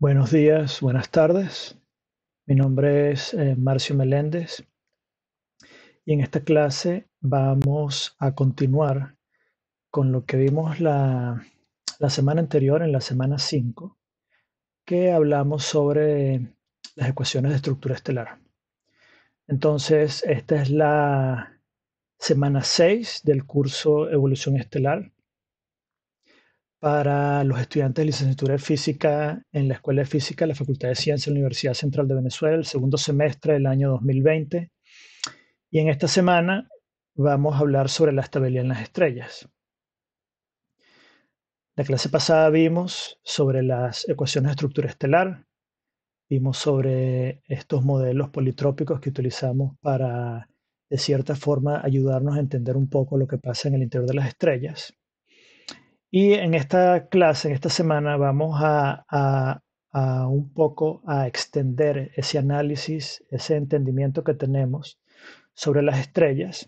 Buenos días, buenas tardes. Mi nombre es eh, Marcio Meléndez y en esta clase vamos a continuar con lo que vimos la, la semana anterior, en la semana 5, que hablamos sobre las ecuaciones de estructura estelar. Entonces, esta es la semana 6 del curso Evolución Estelar para los estudiantes de licenciatura en física en la Escuela de Física de la Facultad de Ciencias de la Universidad Central de Venezuela, el segundo semestre del año 2020. Y en esta semana vamos a hablar sobre la estabilidad en las estrellas. La clase pasada vimos sobre las ecuaciones de estructura estelar, vimos sobre estos modelos politrópicos que utilizamos para, de cierta forma, ayudarnos a entender un poco lo que pasa en el interior de las estrellas. Y en esta clase, en esta semana, vamos a, un poco a extender ese análisis, ese entendimiento que tenemos sobre las estrellas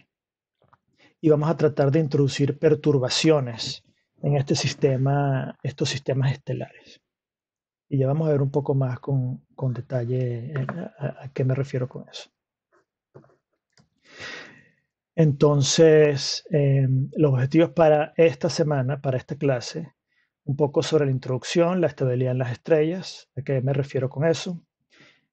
y vamos a tratar de introducir perturbaciones en este sistema, estos sistemas estelares. Y ya vamos a ver un poco más con, detalle eh, a qué me refiero con eso. Entonces, em, los objetivos para esta semana, para esta clase, un poco sobre la introducción, la estabilidad en las estrellas, ¿a qué me refiero con eso?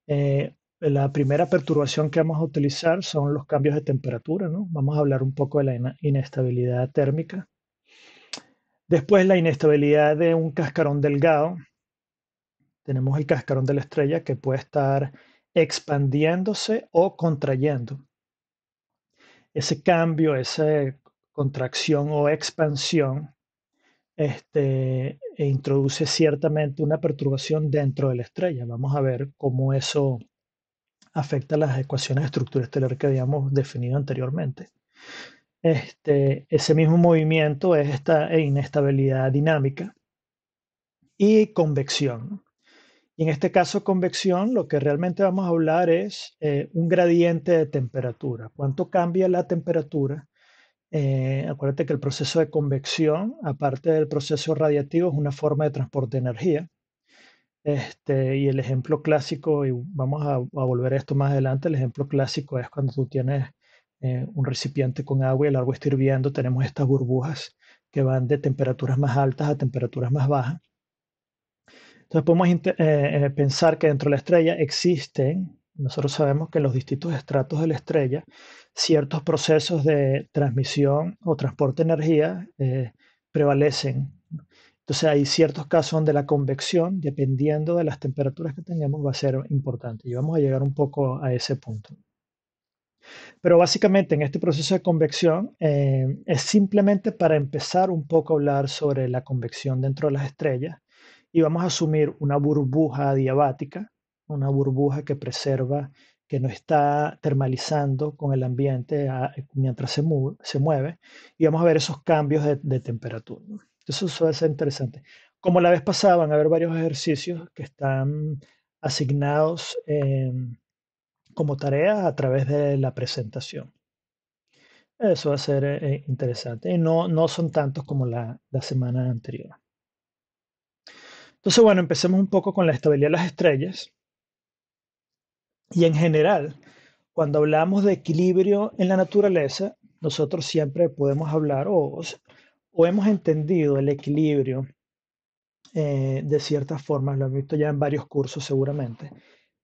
Eh, la primera perturbación que vamos a utilizar son los cambios de temperatura, ¿no? Vamos a hablar un poco de la inestabilidad térmica. Después la inestabilidad de un cascarón delgado. Tenemos el cascarón de la estrella que puede estar expandiéndose o contrayendo ese cambio, esa contracción o expansión, este, e introduce ciertamente una perturbación dentro de la estrella. Vamos a ver cómo eso afecta las ecuaciones de estructura estelar que habíamos definido anteriormente. Este, ese mismo movimiento es esta e inestabilidad dinámica y convección. Y en este caso convección, lo que realmente vamos a hablar es eh, un gradiente de temperatura. ¿Cuánto cambia la temperatura? Eh, acuérdate que el proceso de convección, aparte del proceso radiativo, es una forma de transporte de energía. Este, y el ejemplo clásico, y vamos a, volver a esto más adelante, el ejemplo clásico es cuando tú tienes eh, un recipiente con agua y el agua está hirviendo, tenemos estas burbujas que van de temperaturas más altas a temperaturas más bajas. Entonces podemos eh, eh, pensar que dentro de la estrella existen, nosotros sabemos que en los distintos estratos de la estrella, ciertos procesos de transmisión o transporte de energía eh, prevalecen. Entonces hay ciertos casos donde la convección, dependiendo de las temperaturas que tengamos, va a ser importante. Y vamos a llegar un poco a ese punto. Pero básicamente en este proceso de convección es simplemente para empezar un poco a hablar sobre la convección dentro de las estrellas y vamos a asumir una burbuja adiabática, una burbuja que preserva, que no está termalizando con el ambiente ah, mientras se, mueve, y vamos a ver esos cambios de, temperatura. eso va a ser interesante. Como la vez pasada, van a haber varios ejercicios que están asignados em, como tareas a través de la presentación. Eso va a ser eh, interesante. Y no, no son tantos como la semana anterior. Entonces, bueno, empecemos un poco con la estabilidad de las estrellas. Y en general, cuando hablamos de equilibrio en la naturaleza, nosotros siempre podemos hablar o, hemos entendido el equilibrio eh, de ciertas formas, lo han visto ya en varios cursos seguramente.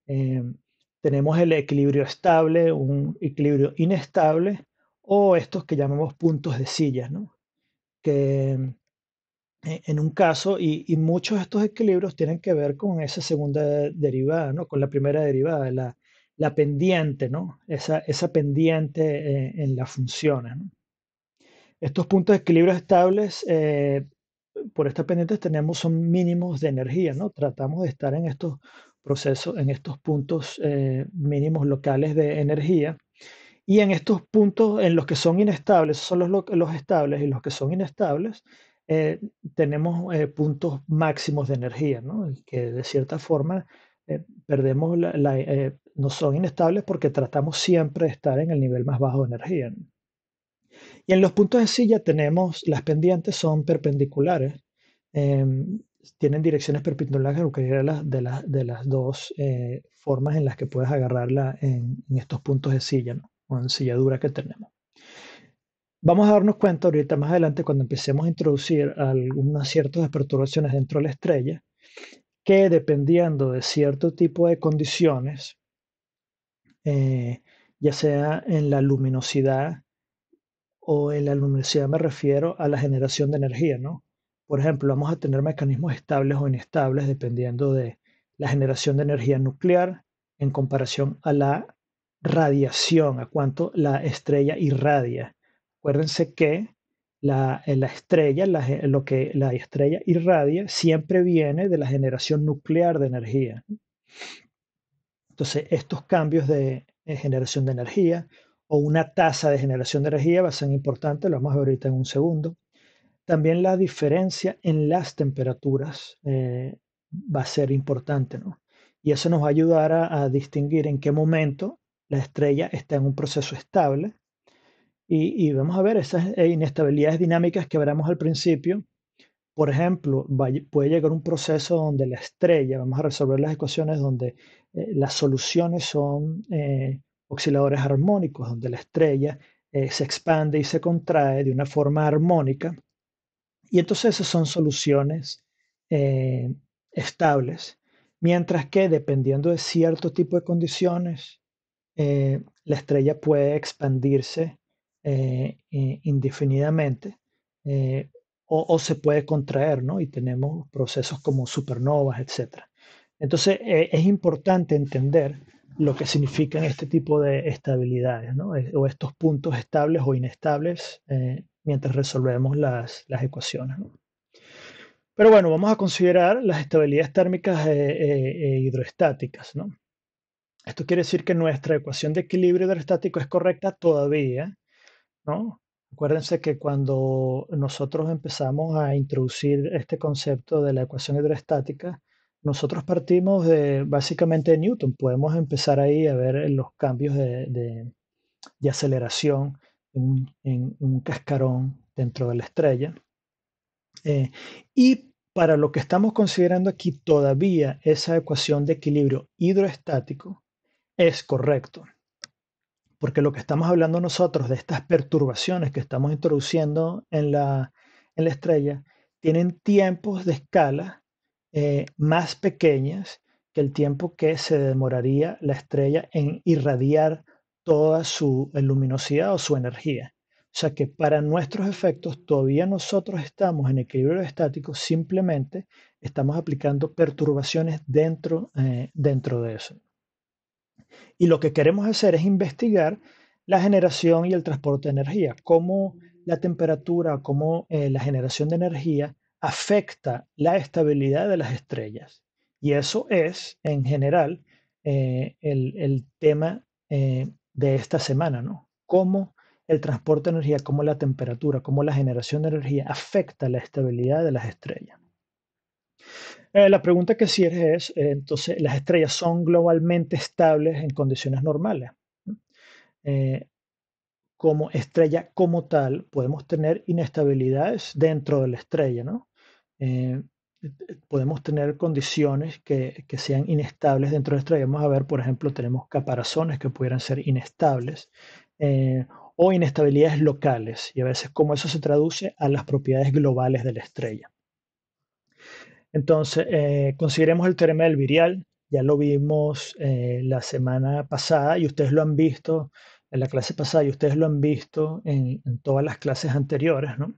Em, tenemos el equilibrio estable, un equilibrio inestable o estos que llamamos puntos de sillas, ¿no? que eh, en un caso, y, muchos de estos equilibrios tienen que ver con esa segunda derivada, ¿no? con la primera derivada, la, la pendiente, ¿no? esa, pendiente eh, en, la las funciones. Estos puntos de equilibrio estables eh, por estas pendientes tenemos son mínimos de energía, ¿no? tratamos de estar en estos procesos, en estos puntos mínimos locales de energía. Y en estos puntos en los que son inestables, son los, los estables y los que son inestables, eh, tenemos eh, puntos máximos de energía, que de cierta forma eh, perdemos no son inestables porque tratamos siempre de estar en el nivel más bajo de energía. Y en los puntos de silla tenemos, las pendientes son perpendiculares, em, tienen direcciones perpendiculares que era la, de, las, de, las dos formas en las que puedes agarrarla en, estos puntos de silla o en silladura que tenemos. Vamos a darnos cuenta ahorita más adelante cuando empecemos a introducir algunas ciertas perturbaciones dentro de la estrella, que dependiendo de cierto tipo de condiciones, eh, ya sea en la luminosidad, o en la luminosidad me refiero a la generación de energía, ¿no? Por ejemplo, vamos a tener mecanismos estables o inestables dependiendo de la generación de energía nuclear en comparación a la radiación, a cuánto la estrella irradia. Acuérdense que la, eh, estrella, lo que la estrella irradia, siempre viene de la generación nuclear de energía. Entonces, estos cambios de, generación de energía o una tasa de generación de energía va a ser importante, lo vamos a ver ahorita en un segundo. También la diferencia en las temperaturas eh, va a ser importante, ¿no? Y eso nos va a ayudar a distinguir en qué momento la estrella está en un proceso estable y, vamos a ver esas eh, inestabilidades dinámicas que veremos al principio. Por ejemplo, puede llegar un proceso donde la estrella, vamos a resolver las ecuaciones donde eh, las soluciones son eh, osciladores armónicos, donde la estrella se expande y se contrae de una forma armónica. Y entonces esas son soluciones estables. Mientras que dependiendo de cierto tipo de condiciones, la estrella puede expandirse eh, indefinidamente eh, o, se puede contraer, ¿no? Y tenemos procesos como supernovas, etc. Entonces, eh, es importante entender lo que significan este tipo de estabilidades, ¿no? O estos puntos estables o inestables mientras resolvemos las, ecuaciones, Pero bueno, vamos a considerar las estabilidades térmicas e hidroestáticas, ¿no? Esto quiere decir que nuestra ecuación de equilibrio hidrostático es correcta todavía Acuérdense que cuando nosotros empezamos a introducir este concepto de la ecuación hidroestática, nosotros partimos de básicamente de Newton. Podemos empezar ahí a ver los cambios de, aceleración en, un cascarón dentro de la estrella. Eh, y para lo que estamos considerando aquí, todavía esa ecuación de equilibrio hidroestático es correcto porque lo que estamos hablando nosotros de estas perturbaciones que estamos introduciendo en la, en la estrella tienen tiempos de escala eh, más pequeñas que el tiempo que se demoraría la estrella en irradiar toda su luminosidad o su energía. O sea que para nuestros efectos todavía nosotros estamos en equilibrio estático, simplemente estamos aplicando perturbaciones dentro, eh, dentro de eso. Y lo que queremos hacer es investigar la generación y el transporte de energía, cómo la temperatura, cómo eh, la generación de energía afecta la estabilidad de las estrellas. Y eso es, en general, eh, el, tema eh, de esta semana, ¿no? Cómo el transporte de energía, cómo la temperatura, cómo la generación de energía afecta la estabilidad de las estrellas. Eh, la pregunta que cierre es, eh, entonces, ¿las estrellas son globalmente estables en condiciones normales? Eh, como estrella como tal, podemos tener inestabilidades dentro de la estrella, ¿no? podemos tener condiciones que, que, sean inestables dentro de la estrella. Vamos a ver, por ejemplo, tenemos caparazones que pudieran ser inestables o inestabilidades locales y a veces cómo eso se traduce a las propiedades globales de la estrella. Entonces, eh, consideremos el teorema del virial, ya lo vimos eh, la semana pasada y ustedes lo han visto en la clase pasada y ustedes lo han visto en, todas las clases anteriores, ¿no?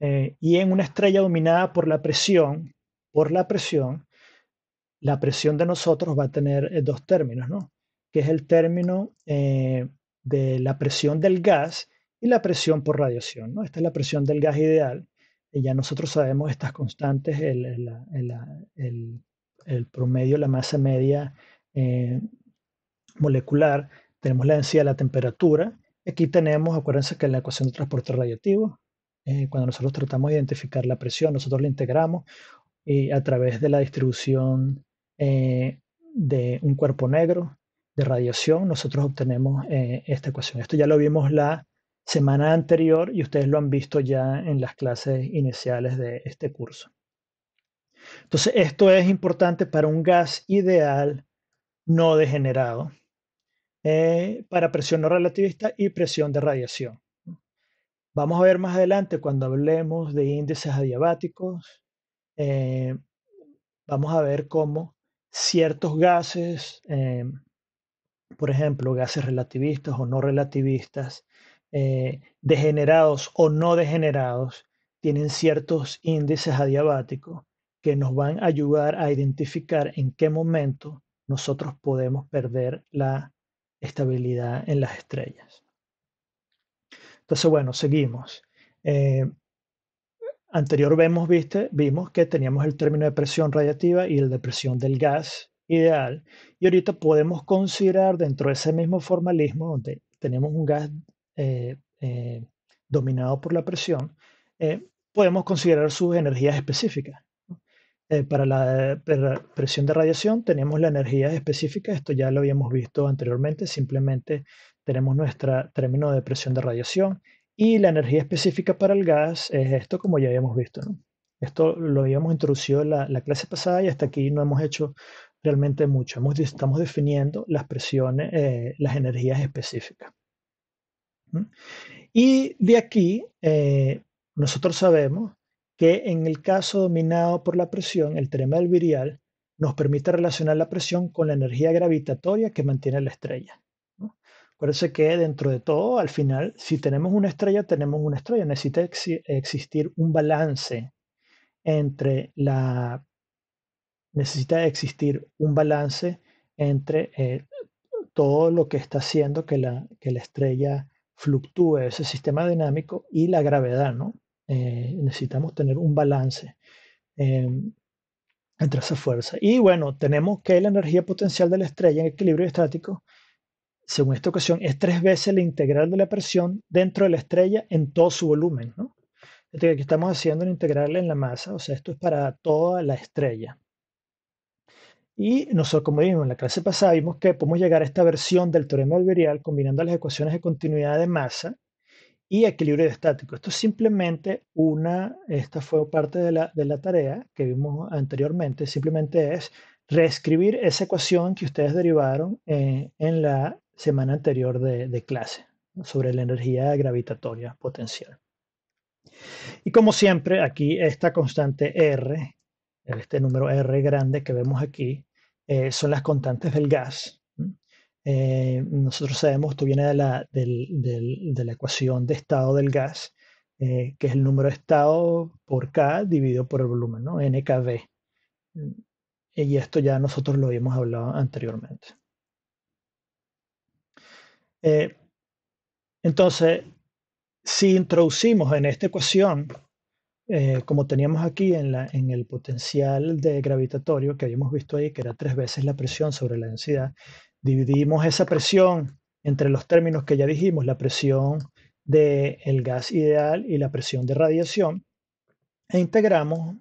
Eh, y en una estrella dominada por la presión, por la presión, la presión de nosotros va a tener dos términos, ¿no? Que es el término de la presión del gas y la presión por radiación, ¿no? Esta es la presión del gas ideal ya nosotros sabemos estas constantes, el, promedio, la masa media eh, molecular, tenemos la densidad, la temperatura. Aquí tenemos, acuérdense que la ecuación de transporte radiativo, eh, cuando nosotros tratamos de identificar la presión, nosotros la integramos y eh, a través de la distribución de un cuerpo negro de radiación, nosotros obtenemos esta ecuación. Esto ya lo vimos la semana anterior y ustedes lo han visto ya en las clases iniciales de este curso. Entonces, esto es importante para un gas ideal no degenerado, eh, para presión no relativista y presión de radiación. Vamos a ver más adelante cuando hablemos de índices adiabáticos, eh, vamos a ver cómo ciertos gases, eh, por ejemplo, gases relativistas o no relativistas, eh, degenerados o no degenerados, tienen ciertos índices adiabáticos que nos van a ayudar a identificar en qué momento nosotros podemos perder la estabilidad en las estrellas. Entonces, bueno, seguimos. Eh, anterior vemos, viste, vimos que teníamos el término de presión radiativa y el de presión del gas ideal. Y ahorita podemos considerar dentro de ese mismo formalismo, donde tenemos un gas eh, eh, dominado por la presión, eh, podemos considerar sus energías específicas. para la presión de radiación tenemos la energía específica esto ya lo habíamos visto anteriormente, simplemente tenemos nuestro término de presión de radiación y la energía específica para el gas es esto como ya habíamos visto. Esto lo habíamos introducido en la, clase pasada y hasta aquí no hemos hecho realmente mucho. estamos definiendo las presiones, las energías específicas. ¿Mm? Y de aquí, eh, nosotros sabemos que en el caso dominado por la presión, el teorema del virial nos permite relacionar la presión con la energía gravitatoria que mantiene la estrella. ¿no? Acuérdense que dentro de todo, al final, si tenemos una estrella, tenemos una estrella. Necesita existir un balance entre la... Necesita existir un balance entre eh, todo lo que está haciendo que la, que la estrella fluctúa ese sistema dinámico y la gravedad, ¿no? Eh, necesitamos tener un balance em, entre esa fuerza. Y bueno, tenemos que la energía potencial de la estrella en equilibrio estático, según esta ocasión, es tres veces la integral de la presión dentro de la estrella en todo su volumen, ¿no? aquí estamos haciendo una integral en la masa, o sea, esto es para toda la estrella. Y nosotros, como vimos en la clase pasada, vimos que podemos llegar a esta versión del teorema alberial combinando las ecuaciones de continuidad de masa y equilibrio estático. Esto es simplemente una, esta fue parte de la, tarea que vimos anteriormente, simplemente es reescribir esa ecuación que ustedes derivaron eh, en, la semana anterior de, clase sobre la energía gravitatoria potencial. Y como siempre, aquí esta constante R, este número R grande que vemos aquí, eh, son las constantes del gas. Eh, nosotros sabemos, esto viene de la, de la ecuación de estado del gas, eh, que es el número de estado por K dividido por el volumen, ¿no? NKV. Mm, y esto ya nosotros lo habíamos hablado anteriormente. entonces, si introducimos en esta ecuación eh, como teníamos aquí en, la, en el potencial de gravitatorio que habíamos visto ahí, que era tres veces la presión sobre la densidad, dividimos esa presión entre los términos que ya dijimos, la presión del gas ideal y la presión de radiación, e integramos,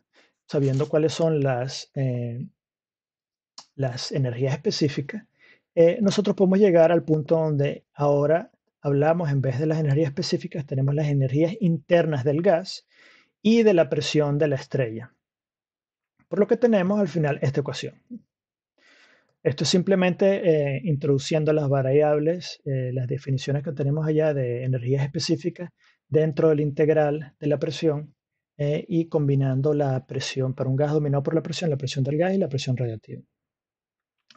sabiendo cuáles son las, eh, las energías específicas, eh, nosotros podemos llegar al punto donde ahora hablamos, en vez de las energías específicas, tenemos las energías internas del gas, y de la presión de la estrella. Por lo que tenemos al final esta ecuación. Esto es simplemente eh, introduciendo las variables, eh, las definiciones que tenemos allá de energías específicas dentro del integral de la presión eh, y combinando la presión para un gas dominado por la presión, la presión del gas y la presión radiativa.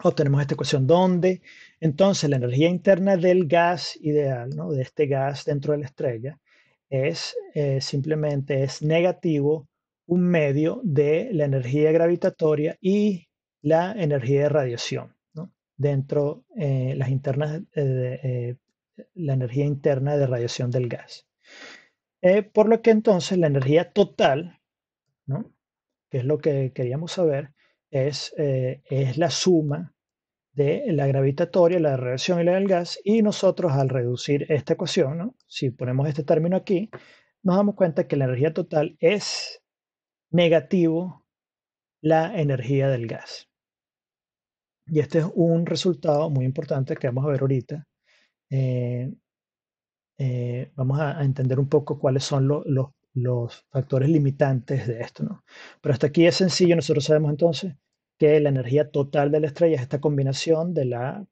Obtenemos esta ecuación donde entonces la energía interna del gas ideal, ¿no? de este gas dentro de la estrella, es eh, simplemente es negativo un medio de la energía gravitatoria y la energía de radiación. Dentro de eh, las internas, eh, la energía interna de radiación del gas. por lo que entonces la energía total, que es lo que queríamos saber, es, es la suma de la gravitatoria, la reacción y la del gas, y nosotros al reducir esta ecuación, si ponemos este término aquí, nos damos cuenta que la energía total es negativo la energía del gas. Y este es un resultado muy importante que vamos a ver ahorita. Eh, eh, vamos a, entender un poco cuáles son los factores limitantes de esto. ¿no? Pero hasta aquí es sencillo, nosotros sabemos entonces que la energía total de la estrella es esta combinación de la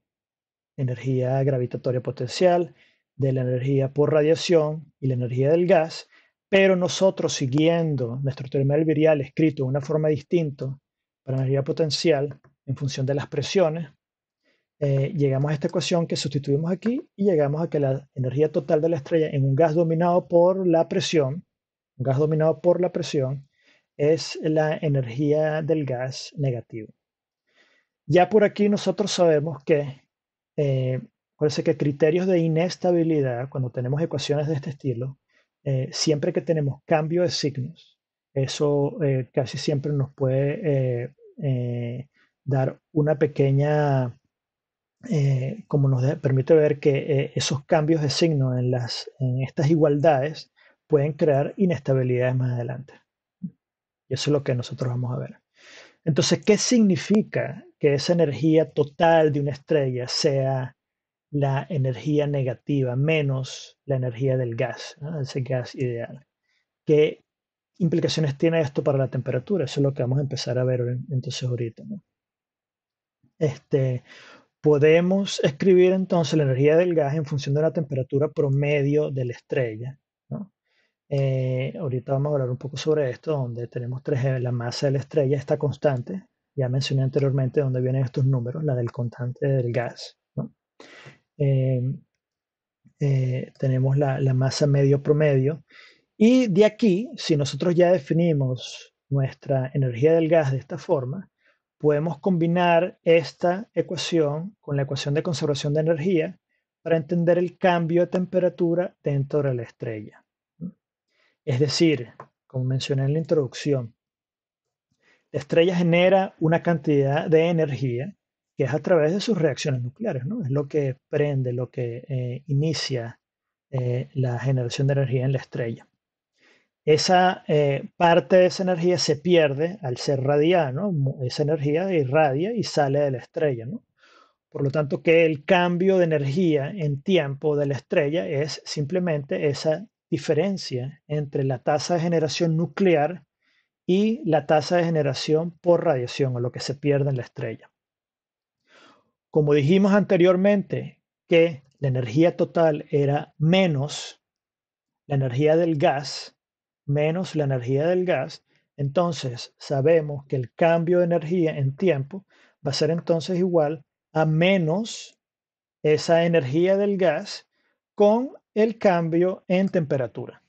energía gravitatoria potencial, de la energía por radiación y la energía del gas, pero nosotros siguiendo nuestro teorema del virial escrito de una forma distinta para energía potencial en función de las presiones, eh, llegamos a esta ecuación que sustituimos aquí y llegamos a que la energía total de la estrella en un gas dominado por la presión, un gas dominado por la presión, es la energía del gas negativo. Ya por aquí nosotros sabemos que, eh, parece que criterios de inestabilidad, cuando tenemos ecuaciones de este estilo, eh, siempre que tenemos cambio de signos, eso eh, casi siempre nos puede dar una pequeña, como nos permite ver que esos cambios de signo en, las, en estas igualdades pueden crear inestabilidades más adelante. Y eso es lo que nosotros vamos a ver. Entonces, ¿qué significa que esa energía total de una estrella sea la energía negativa menos la energía del gas, ese gas ideal? ¿Qué implicaciones tiene esto para la temperatura? Eso es lo que vamos a empezar a ver entonces ahorita. Este, podemos escribir entonces la energía del gas en función de la temperatura promedio de la estrella eh, ahorita vamos a hablar un poco sobre esto, donde tenemos tres, eh, la masa de la estrella está constante, ya mencioné anteriormente dónde vienen estos números, la del constante del gas. Em, eh, tenemos la, masa medio promedio y de aquí, si nosotros ya definimos nuestra energía del gas de esta forma, podemos combinar esta ecuación con la ecuación de conservación de energía para entender el cambio de temperatura dentro de la estrella. Es decir, como mencioné en la introducción, la estrella genera una cantidad de energía que es a través de sus reacciones nucleares, ¿no? Es lo que prende, lo que eh, inicia eh, la generación de energía en la estrella. Esa eh, parte de esa energía se pierde al ser radiada, ¿no? Esa energía irradia y sale de la estrella, ¿no? Por lo tanto, que el cambio de energía en tiempo de la estrella es simplemente esa diferencia entre la tasa de generación nuclear y la tasa de generación por radiación o lo que se pierde en la estrella. Como dijimos anteriormente que la energía total era menos la energía del gas, menos la energía del gas, entonces sabemos que el cambio de energía en tiempo va a ser entonces igual a menos esa energía del gas con el cambio en temperatura.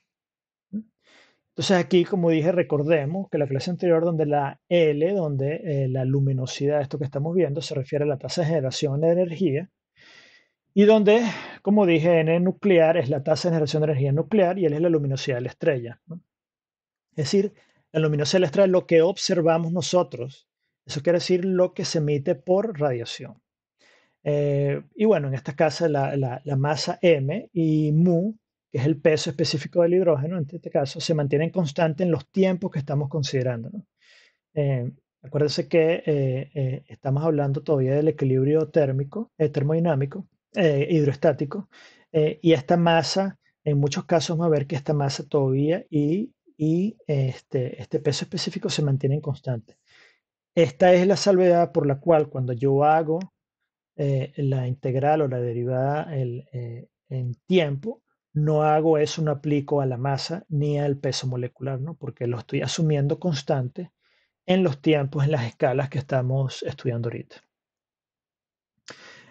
Entonces aquí, como dije, recordemos que la clase anterior donde la L, donde eh, la luminosidad, esto que estamos viendo, se refiere a la tasa de generación de energía, y donde, como dije, N nuclear es la tasa de generación de energía nuclear y L es la luminosidad de la estrella. Es decir, la luminosidad de la estrella es lo que observamos nosotros. Eso quiere decir lo que se emite por radiación. Eh, y bueno, en esta casa la, la, masa m y mu, que es el peso específico del hidrógeno, en este caso, se mantienen constantes en los tiempos que estamos considerando. ¿no? Eh, acuérdense que eh, estamos hablando todavía del equilibrio térmico, termodinámico, hidrostático, y esta masa, en muchos casos vamos a ver que esta masa todavía y, y este, este peso específico se mantienen constantes. Esta es la salvedad por la cual cuando yo hago eh, la integral o la derivada eh, en tiempo, no hago eso, no aplico a la masa ni al peso molecular, ¿no? porque lo estoy asumiendo constante en los tiempos, en las escalas que estamos estudiando ahorita.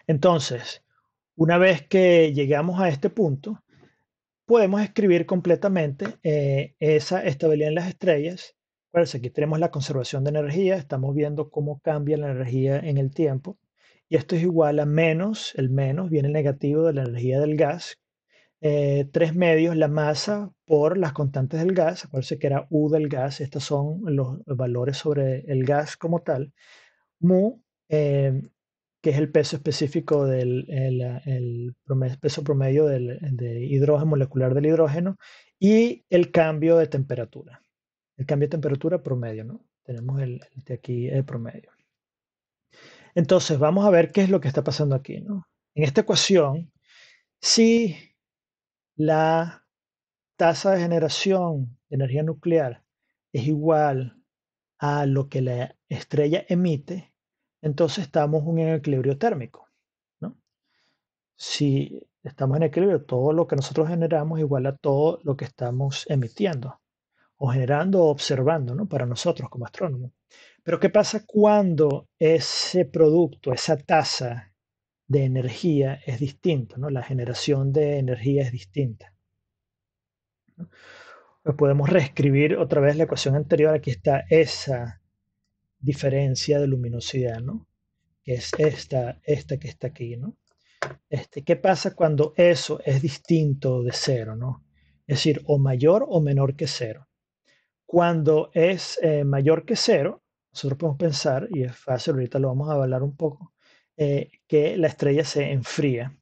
Entonces, una vez que llegamos a este punto, podemos escribir completamente eh, esa estabilidad en las estrellas. aquí tenemos la conservación de energía, estamos viendo cómo cambia la energía en el tiempo. Y esto es igual a menos, el menos viene negativo de la energía del gas, eh, tres medios la masa por las constantes del gas, acuérdense que era U del gas, estos son los valores sobre el gas como tal, mu, eh, que es el peso específico del el, peso promedio del, de hidrógeno molecular del hidrógeno, y el cambio de temperatura, el cambio de temperatura promedio, ¿no? Tenemos el de aquí el promedio. Entonces, vamos a ver qué es lo que está pasando aquí. En esta ecuación, si la tasa de generación de energía nuclear es igual a lo que la estrella emite, entonces estamos en equilibrio térmico. Si estamos en equilibrio, todo lo que nosotros generamos es igual a todo lo que estamos emitiendo o generando o observando para nosotros como astrónomos. Pero ¿qué pasa cuando ese producto, esa tasa de energía es distinta? ¿no? La generación de energía es distinta. podemos reescribir otra vez la ecuación anterior. Aquí está esa diferencia de luminosidad, ¿no? que es esta, esta que está aquí. ¿no? Este, ¿Qué pasa cuando eso es distinto de cero? ¿no? Es decir, o mayor o menor que cero. Cuando es eh, mayor que cero, nosotros podemos pensar, y es fácil, ahorita lo vamos a hablar un poco, eh, que la estrella se enfría.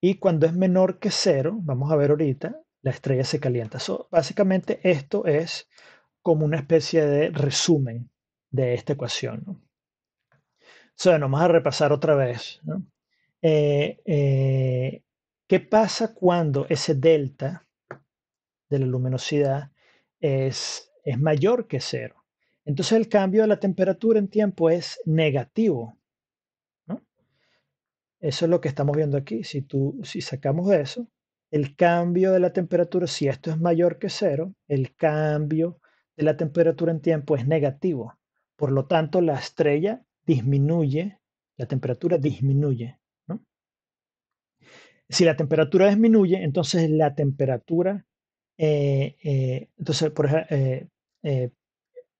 Y cuando es menor que cero, vamos a ver ahorita, la estrella se calienta. básicamente esto es como una especie de resumen de esta ecuación. ¿no? bueno, vamos a repasar otra vez. Eh, eh, ¿Qué pasa cuando ese delta de la luminosidad es, es mayor que cero? Entonces el cambio de la temperatura en tiempo es negativo. Eso es lo que estamos viendo aquí. Si, tú, si sacamos eso, el cambio de la temperatura, si esto es mayor que cero, el cambio de la temperatura en tiempo es negativo. Por lo tanto, la estrella disminuye, la temperatura disminuye. Si la temperatura disminuye, entonces la temperatura, eh, eh, entonces, por, ejemplo, eh,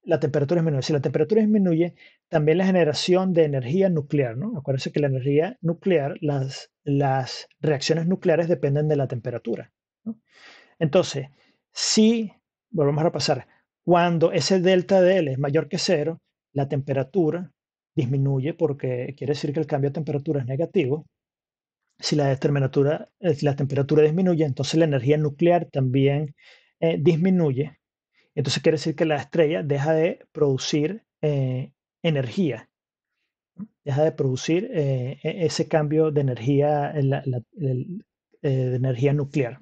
la temperatura disminuye. Si la temperatura disminuye, también la generación de energía nuclear, ¿no? Acuérdense que la energía nuclear, las, las reacciones nucleares dependen de la temperatura. Entonces, si, volvemos a repasar, cuando ese delta de L es mayor que cero, la temperatura disminuye porque quiere decir que el cambio de temperatura es negativo. Si la temperatura, eh, la temperatura disminuye, entonces la energía nuclear también eh, disminuye entonces quiere decir que la estrella deja de producir eh, energía, deja de producir eh, e, ese cambio de energía, eh, de energía nuclear.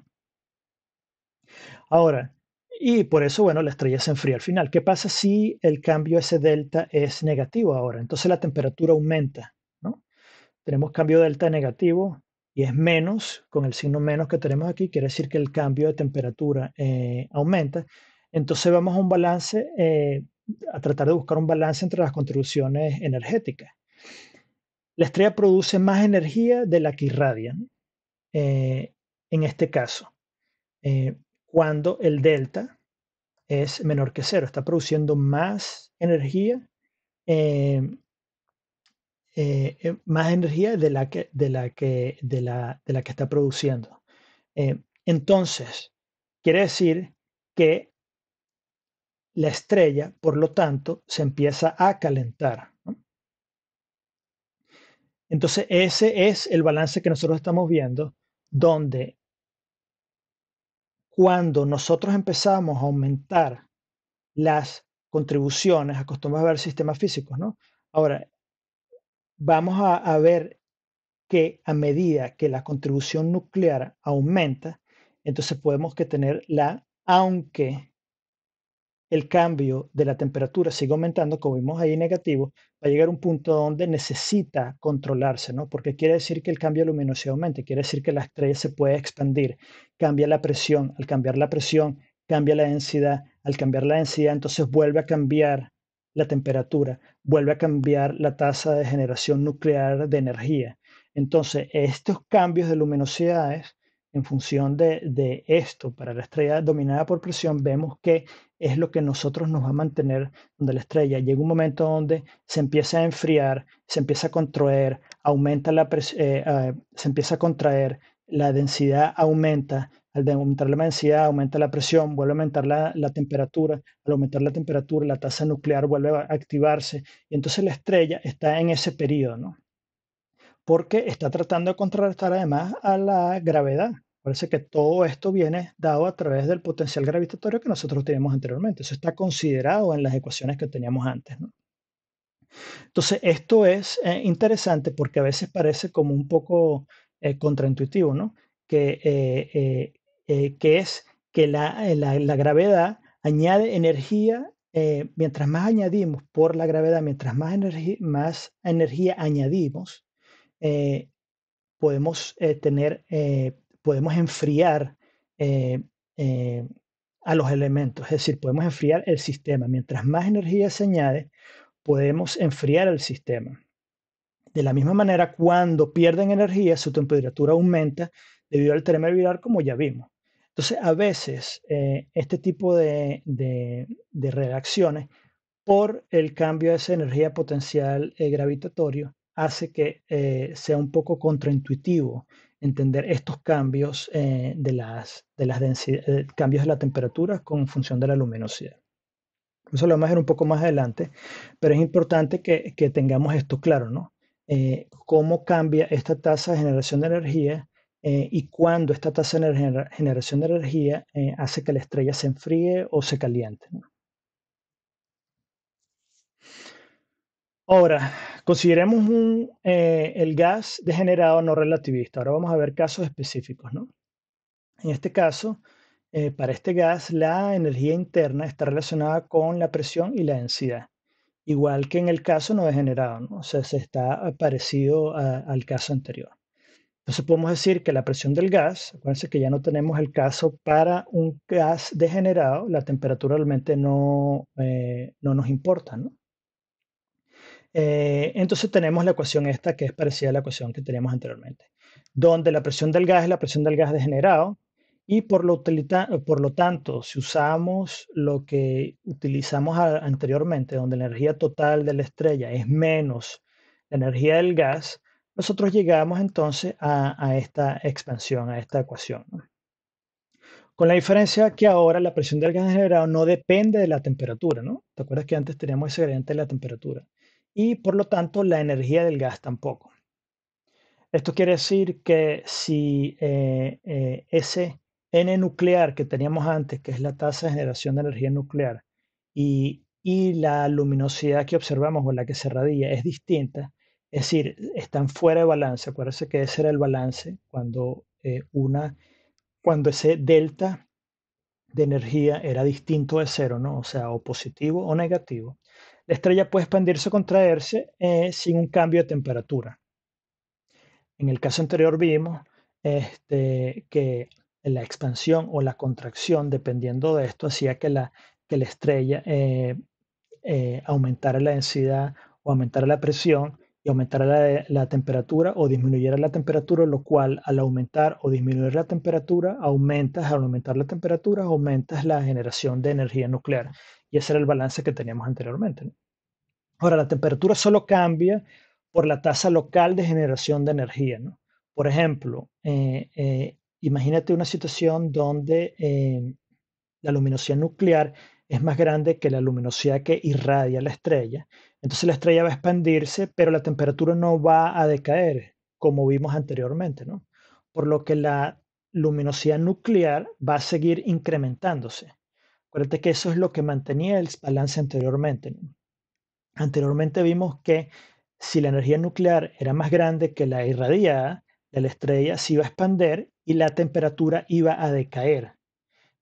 Ahora, y por eso, bueno, la estrella se enfría al final. ¿Qué pasa si el cambio ese delta es negativo ahora? Entonces la temperatura aumenta, ¿no? Tenemos cambio delta negativo y es menos, con el signo menos que tenemos aquí, quiere decir que el cambio de temperatura aumenta entonces vamos a un balance, eh, a tratar de buscar un balance entre las contribuciones energéticas. La estrella produce más energía de la que irradian, eh, en este caso, eh, cuando el delta es menor que cero, está produciendo más energía. más energía de la que, de la que, de la, que está produciendo. entonces, quiere decir que la estrella, por lo tanto, se empieza a calentar. Entonces, ese es el balance que nosotros estamos viendo, donde cuando nosotros empezamos a aumentar las contribuciones, acostumbramos a ver sistemas físicos, ¿no? Ahora, vamos a, ver que a medida que la contribución nuclear aumenta, entonces podemos que tener la aunque el cambio de la temperatura sigue aumentando, como vimos ahí negativo, va a llegar a un punto donde necesita controlarse, ¿no? Porque quiere decir que el cambio de luminosidad aumenta, quiere decir que la estrella se puede expandir, cambia la presión, al cambiar la presión, cambia la densidad, al cambiar la densidad, entonces vuelve a cambiar la temperatura, vuelve a cambiar la tasa de generación nuclear de energía. Entonces, estos cambios de luminosidades, en función de esto, para la estrella dominada por presión, vemos que es lo que nosotros nos va a mantener donde la estrella. Llega un momento donde se empieza a enfriar, se empieza a contraer, aumenta la eh, ah, se empieza a contraer, la densidad aumenta, al aumentar la densidad aumenta la presión, vuelve a aumentar la, la temperatura, al aumentar la temperatura la tasa nuclear vuelve a activarse y entonces la estrella está en ese periodo, ¿no? Porque está tratando de contrarrestar además a la gravedad Parece que todo esto viene dado a través del potencial gravitatorio que nosotros teníamos anteriormente. Eso está considerado en las ecuaciones que teníamos antes. ¿no? Entonces, esto es eh, interesante porque a veces parece como un poco eh, contraintuitivo, ¿no? Eh, que, es que la, gravedad añade energía mientras más añadimos por la gravedad, mientras más, más energía añadimos, podemos tener podemos enfriar eh, eh, a los elementos, es decir, podemos enfriar el sistema. Mientras más energía se añade, podemos enfriar el sistema. De la misma manera, cuando pierden energía, su temperatura aumenta debido al termovirar, como ya vimos. Entonces, a veces eh, este tipo de, reacciones, por el cambio de esa energía potencial gravitatorio, hace que sea un poco contraintuitivo entender estos cambios eh, de las, de las eh, cambios de la temperatura con función de la luminosidad. Eso lo vamos a ver un poco más adelante, pero es importante que, tengamos esto claro, ¿no? Eh, cómo cambia esta tasa de generación de energía y cuándo esta tasa de generación de energía hace que la estrella se enfríe o se caliente. ¿no? Ahora, consideremos eh, el gas degenerado no relativista. Ahora vamos a ver casos específicos. ¿no? En este caso, eh, para este gas, la energía interna está relacionada con la presión y la densidad, igual que en el caso no degenerado. ¿no? O sea, se está parecido al caso anterior. Entonces podemos decir que la presión del gas, acuérdense que ya no tenemos el caso para un gas degenerado, la temperatura realmente no, eh, no nos importa, ¿no? Eh, entonces tenemos la ecuación esta que es parecida a la ecuación que teníamos anteriormente, donde la presión del gas es la presión del gas degenerado y por lo, tanto, si usamos lo que utilizamos anteriormente, donde la energía total de la estrella es menos la energía del gas, nosotros llegamos entonces a, esta expansión, a esta ecuación. Con la diferencia que ahora la presión del gas degenerado no depende de la temperatura, ¿no? ¿Te acuerdas que antes teníamos ese gradiente de la temperatura? y por lo tanto la energía del gas tampoco. Esto quiere decir que si eh, eh, ese N nuclear que teníamos antes, que es la tasa de generación de energía nuclear, y, y la luminosidad que observamos o la que se radia es distinta, es decir, están fuera de balance. Acuérdense que ese era el balance cuando, eh, una, cuando ese delta de energía era distinto de cero, ¿no? O sea, o positivo o negativo, la estrella puede expandirse o contraerse eh, sin un cambio de temperatura. En el caso anterior vimos este, que la expansión o la contracción, dependiendo de esto, hacía que la, que la estrella eh, eh, aumentara la densidad o aumentara la presión y aumentará la, temperatura o disminuyera la temperatura, lo cual al aumentar o disminuir la temperatura, aumentas, al aumentar la temperatura, aumentas la generación de energía nuclear. Y ese era el balance que teníamos anteriormente. Ahora, la temperatura solo cambia por la tasa local de generación de energía. Por ejemplo, eh, eh, imagínate una situación donde eh, la luminosidad nuclear es más grande que la luminosidad que irradia la estrella. Entonces la estrella va a expandirse, pero la temperatura no va a decaer, como vimos anteriormente, ¿no? Por lo que la luminosidad nuclear va a seguir incrementándose. Acuérdate que eso es lo que mantenía el balance anteriormente. Anteriormente vimos que si la energía nuclear era más grande que la irradiada de la estrella, se iba a expander y la temperatura iba a decaer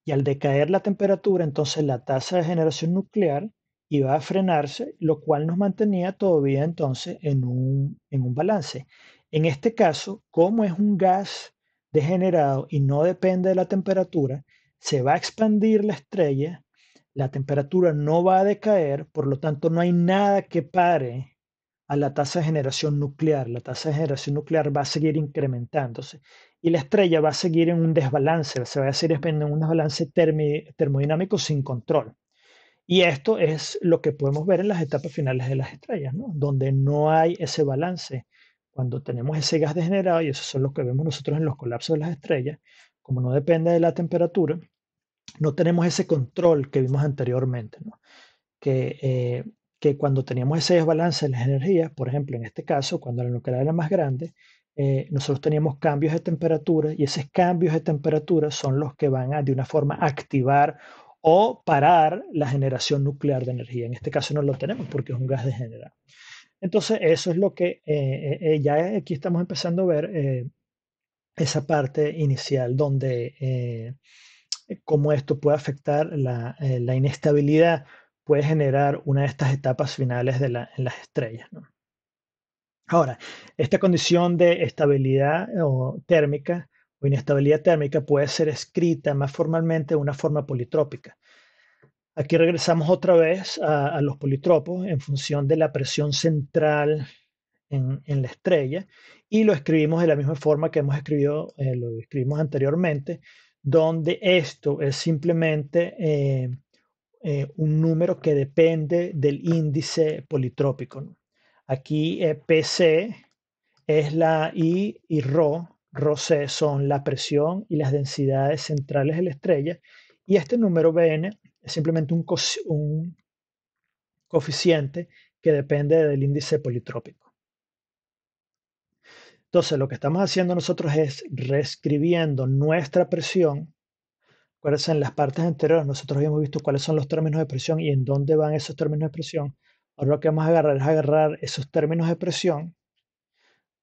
y al decaer la temperatura, entonces la tasa de generación nuclear iba a frenarse, lo cual nos mantenía todavía entonces en un, balance. En este caso, como es un gas degenerado y no depende de la temperatura, se va a expandir la estrella, la temperatura no va a decaer, por lo tanto no hay nada que pare a la tasa de generación nuclear. La tasa de generación nuclear va a seguir incrementándose y la estrella va a seguir en un desbalance, se va a seguir en un desbalance termodinámico sin control. Y esto es lo que podemos ver en las etapas finales de las estrellas, donde no hay ese balance. Cuando tenemos ese gas degenerado, y eso es lo que vemos nosotros en los colapsos de las estrellas, como no depende de la temperatura, no tenemos ese control que vimos anteriormente, ¿no? que eh, que cuando teníamos ese desbalance de las energías, por ejemplo, en este caso, cuando la nuclear era más grande, eh, nosotros teníamos cambios de temperatura y esos cambios de temperatura son los que van a, de una forma, activar o parar la generación nuclear de energía. En este caso no lo tenemos porque es un gas degenerado. Entonces, eso es lo que eh, eh, ya aquí estamos empezando a ver esa parte inicial donde cómo esto puede afectar la, la inestabilidad puede generar una de estas etapas finales de en las estrellas. Ahora, esta condición de estabilidad térmica o inestabilidad térmica puede ser escrita más formalmente de una forma politrópica. Aquí regresamos otra vez a, los politropos en función de la presión central en, la estrella y lo escribimos de la misma forma que hemos escrito, eh, lo escribimos anteriormente, donde esto es simplemente eh, eh, un número que depende del índice politrópico. Aquí eh, PC es la I y Rho. Rho son la presión y las densidades centrales de la estrella. Y este número BN es simplemente un, un coeficiente que depende del índice politrópico. Entonces, lo que estamos haciendo nosotros es reescribiendo nuestra presión Acuérdense, en las partes anteriores nosotros habíamos visto cuáles son los términos de presión y en dónde van esos términos de presión. Ahora lo que vamos a agarrar es agarrar esos términos de presión.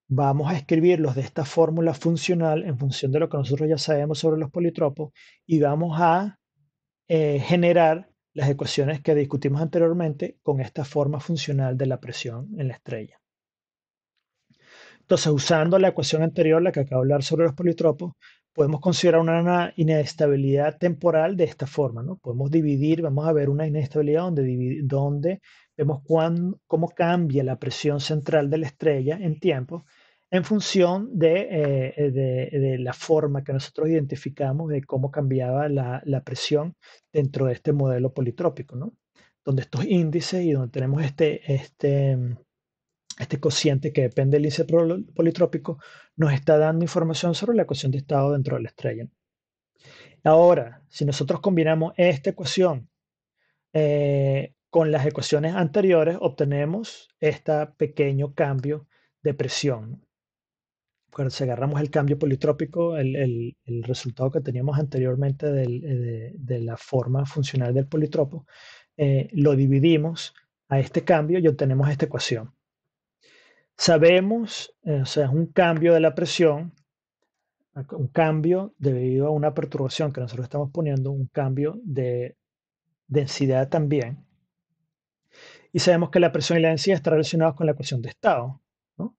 Vamos a escribirlos de esta fórmula funcional en función de lo que nosotros ya sabemos sobre los politropos y vamos a eh, generar las ecuaciones que discutimos anteriormente con esta forma funcional de la presión en la estrella. Entonces, usando la ecuación anterior, la que acabo de hablar sobre los politropos, podemos considerar una inestabilidad temporal de esta forma, ¿no? Podemos dividir, vamos a ver una inestabilidad donde, donde vemos cómo cambia la presión central de la estrella en tiempo en función eh, de, de, la forma que nosotros identificamos de cómo cambiaba la, la, presión dentro de este modelo politrópico, ¿no? Donde estos índices y donde tenemos este, este, este cociente que depende del índice politrópico nos está dando información sobre la ecuación de estado dentro de la estrella. Ahora, si nosotros combinamos esta ecuación eh, con las ecuaciones anteriores, obtenemos este pequeño cambio de presión. si agarramos el cambio politrópico, el, resultado que teníamos anteriormente eh, de, la forma funcional del politropo, eh, lo dividimos a este cambio y obtenemos esta ecuación. Sabemos, eh, o sea, es un cambio de la presión, un cambio debido a una perturbación que nosotros estamos poniendo, un cambio de densidad también. Y sabemos que la presión y la densidad están relacionados con la ecuación de estado. ¿no?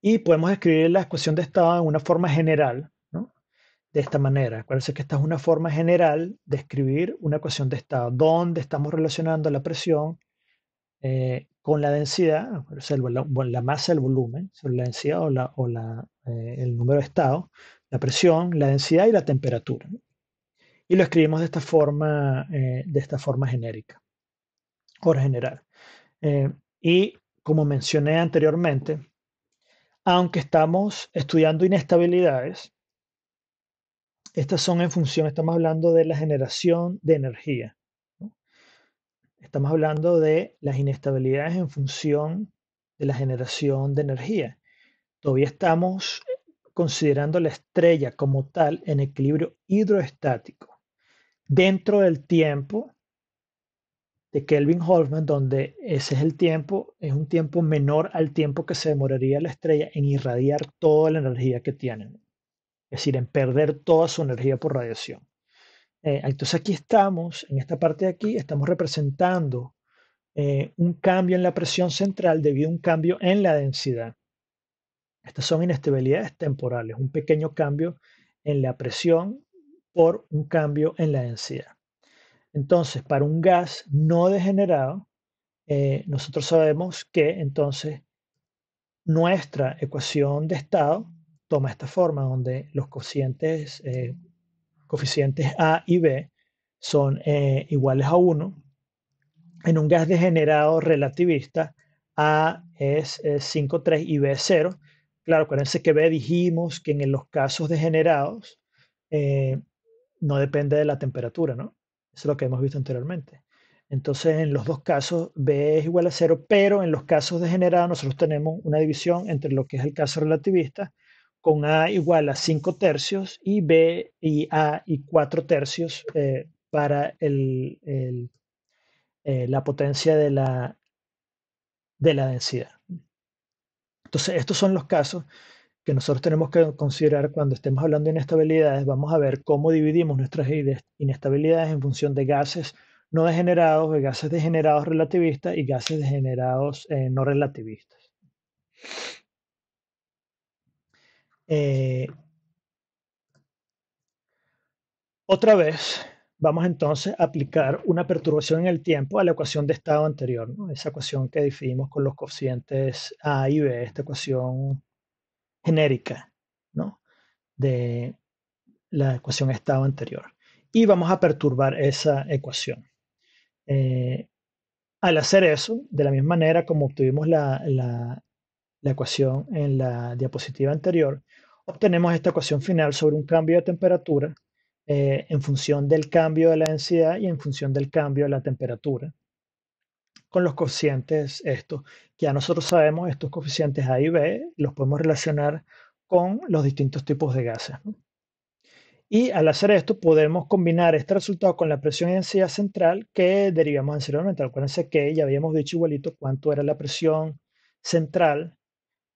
Y podemos escribir la ecuación de estado en una forma general, de esta manera. Acuérdense que esta es una forma general de escribir una ecuación de estado, donde estamos relacionando la presión eh, con la densidad, la, masa, el volumen, la densidad o, o eh, el número de estado, la presión, la densidad y la temperatura. Y lo escribimos de esta forma, eh, de esta forma genérica por general. Eh, y como mencioné anteriormente, aunque estamos estudiando inestabilidades, estas son en función, estamos hablando de la generación de energía. Estamos hablando de las inestabilidades en función de la generación de energía. Todavía estamos eh, considerando la estrella como tal en equilibrio hidroestático dentro del tiempo de Kelvin holman donde ese es el tiempo, es un tiempo menor al tiempo que se demoraría la estrella en irradiar toda la energía que tiene. es decir, en perder toda su energía por radiación. Eh, entonces aquí estamos, en esta parte de aquí, estamos representando eh, un cambio en la presión central debido a un cambio en la densidad. Estas son inestabilidades temporales, un pequeño cambio en la presión por un cambio en la densidad. Entonces, para un gas no degenerado, eh, nosotros sabemos que entonces nuestra ecuación de estado toma esta forma, donde los cocientes coeficientes A y B son eh, iguales a 1. En un gas degenerado relativista, A es 5,3 y B es 0. Claro, acuérdense que B dijimos que en los casos degenerados eh, no depende de la temperatura, ¿no? Eso es lo que hemos visto anteriormente. Entonces, en los dos casos, B es igual a 0, pero en los casos degenerados nosotros tenemos una división entre lo que es el caso relativista con A igual a 5 tercios y B y A y 4 tercios eh, para eh, la potencia de la, de la densidad. Entonces, estos son los casos que nosotros tenemos que considerar cuando estemos hablando de inestabilidades. Vamos a ver cómo dividimos nuestras inestabilidades en función de gases no degenerados, de gases degenerados relativistas y gases degenerados eh, no relativistas. Eh, otra vez, vamos entonces a aplicar una perturbación en el tiempo a la ecuación de estado anterior, esa ecuación que definimos con los coeficientes A y B, esta ecuación genérica de la ecuación de estado anterior. Y vamos a perturbar esa ecuación. Eh, al hacer eso, de la misma manera como obtuvimos la ecuación en la diapositiva anterior, obtenemos esta ecuación final sobre un cambio de temperatura eh, en función del cambio de la densidad y en función del cambio de la temperatura con los coeficientes estos, ya nosotros sabemos estos coeficientes A y B, los podemos relacionar con los distintos tipos de gases. Y al hacer esto podemos combinar este resultado con la presión y densidad central que derivamos 0.90. Acuérdense que ya habíamos dicho igualito cuánto era la presión central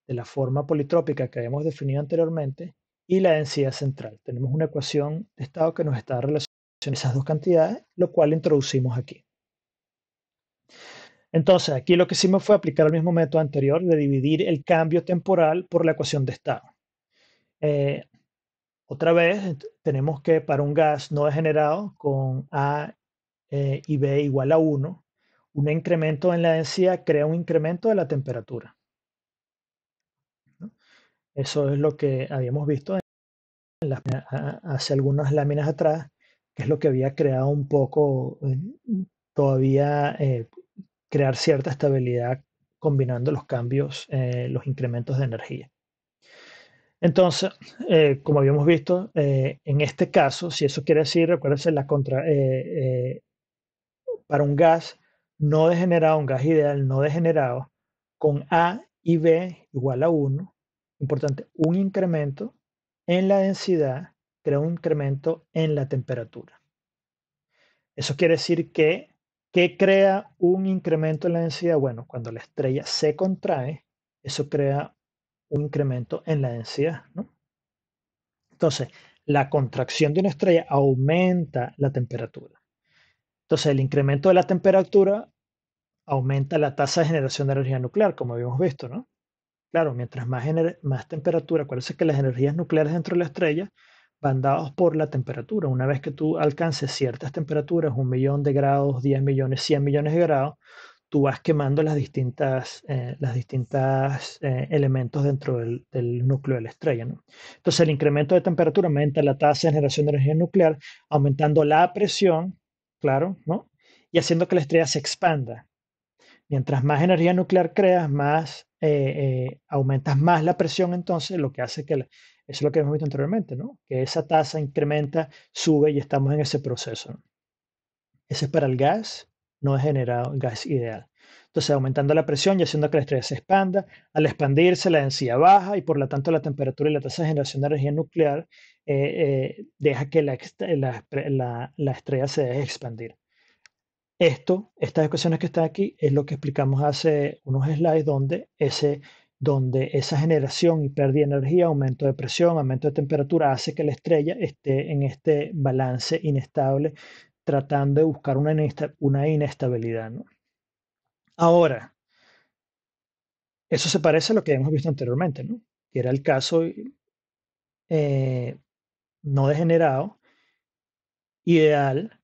de la forma politrópica que habíamos definido anteriormente y la densidad central. Tenemos una ecuación de estado que nos está relacionando esas dos cantidades, lo cual introducimos aquí. Entonces, aquí lo que hicimos fue aplicar el mismo método anterior de dividir el cambio temporal por la ecuación de estado. Eh, otra vez, tenemos que para un gas no degenerado con A eh, y B igual a 1, un incremento en la densidad crea un incremento de la temperatura. Eso es lo que habíamos visto en hace algunas láminas atrás, que es lo que había creado un poco todavía eh, crear cierta estabilidad combinando los cambios, eh, los incrementos de energía. Entonces, eh, como habíamos visto, en este caso, si eso quiere decir, recuérdense, la contra, para un gas no degenerado, un gas ideal no degenerado, con A y B igual a 1, importante, un incremento en la densidad crea un incremento en la temperatura. Eso quiere decir que, ¿qué crea un incremento en la densidad? Bueno, cuando la estrella se contrae, eso crea un incremento en la densidad, ¿no? Entonces, la contracción de una estrella aumenta la temperatura. Entonces, el incremento de la temperatura aumenta la tasa de generación de energía nuclear, como habíamos visto, ¿no? Claro, mientras más, más temperatura, acuérdense que las energías nucleares dentro de la estrella van dados por la temperatura. Una vez que tú alcances ciertas temperaturas, un millón de grados, 10 millones, 100 millones de grados, tú vas quemando las distintas, eh, las distintas eh, elementos dentro del, del, núcleo de la estrella. ¿no? Entonces el incremento de temperatura aumenta la tasa de generación de energía nuclear, aumentando la presión, claro, ¿no? y haciendo que la estrella se expanda. Mientras más energía nuclear creas, más eh, eh, aumentas más la presión, entonces lo que hace que, eso es lo que hemos visto anteriormente, ¿no? que esa tasa incrementa, sube y estamos en ese proceso. Ese es para el gas, no es generado gas ideal. Entonces, aumentando la presión y haciendo que la estrella se expanda, al expandirse la densidad baja y por lo tanto la temperatura y la tasa de generación de energía nuclear eh, deja que la, la, la, estrella se deje expandir. Esto, estas ecuaciones que están aquí, es lo que explicamos hace unos slides donde, ese, donde esa generación y pérdida de energía, aumento de presión, aumento de temperatura, hace que la estrella esté en este balance inestable, tratando de buscar una, una inestabilidad. ¿no? Ahora, eso se parece a lo que hemos visto anteriormente, que era el caso eh, no degenerado, ideal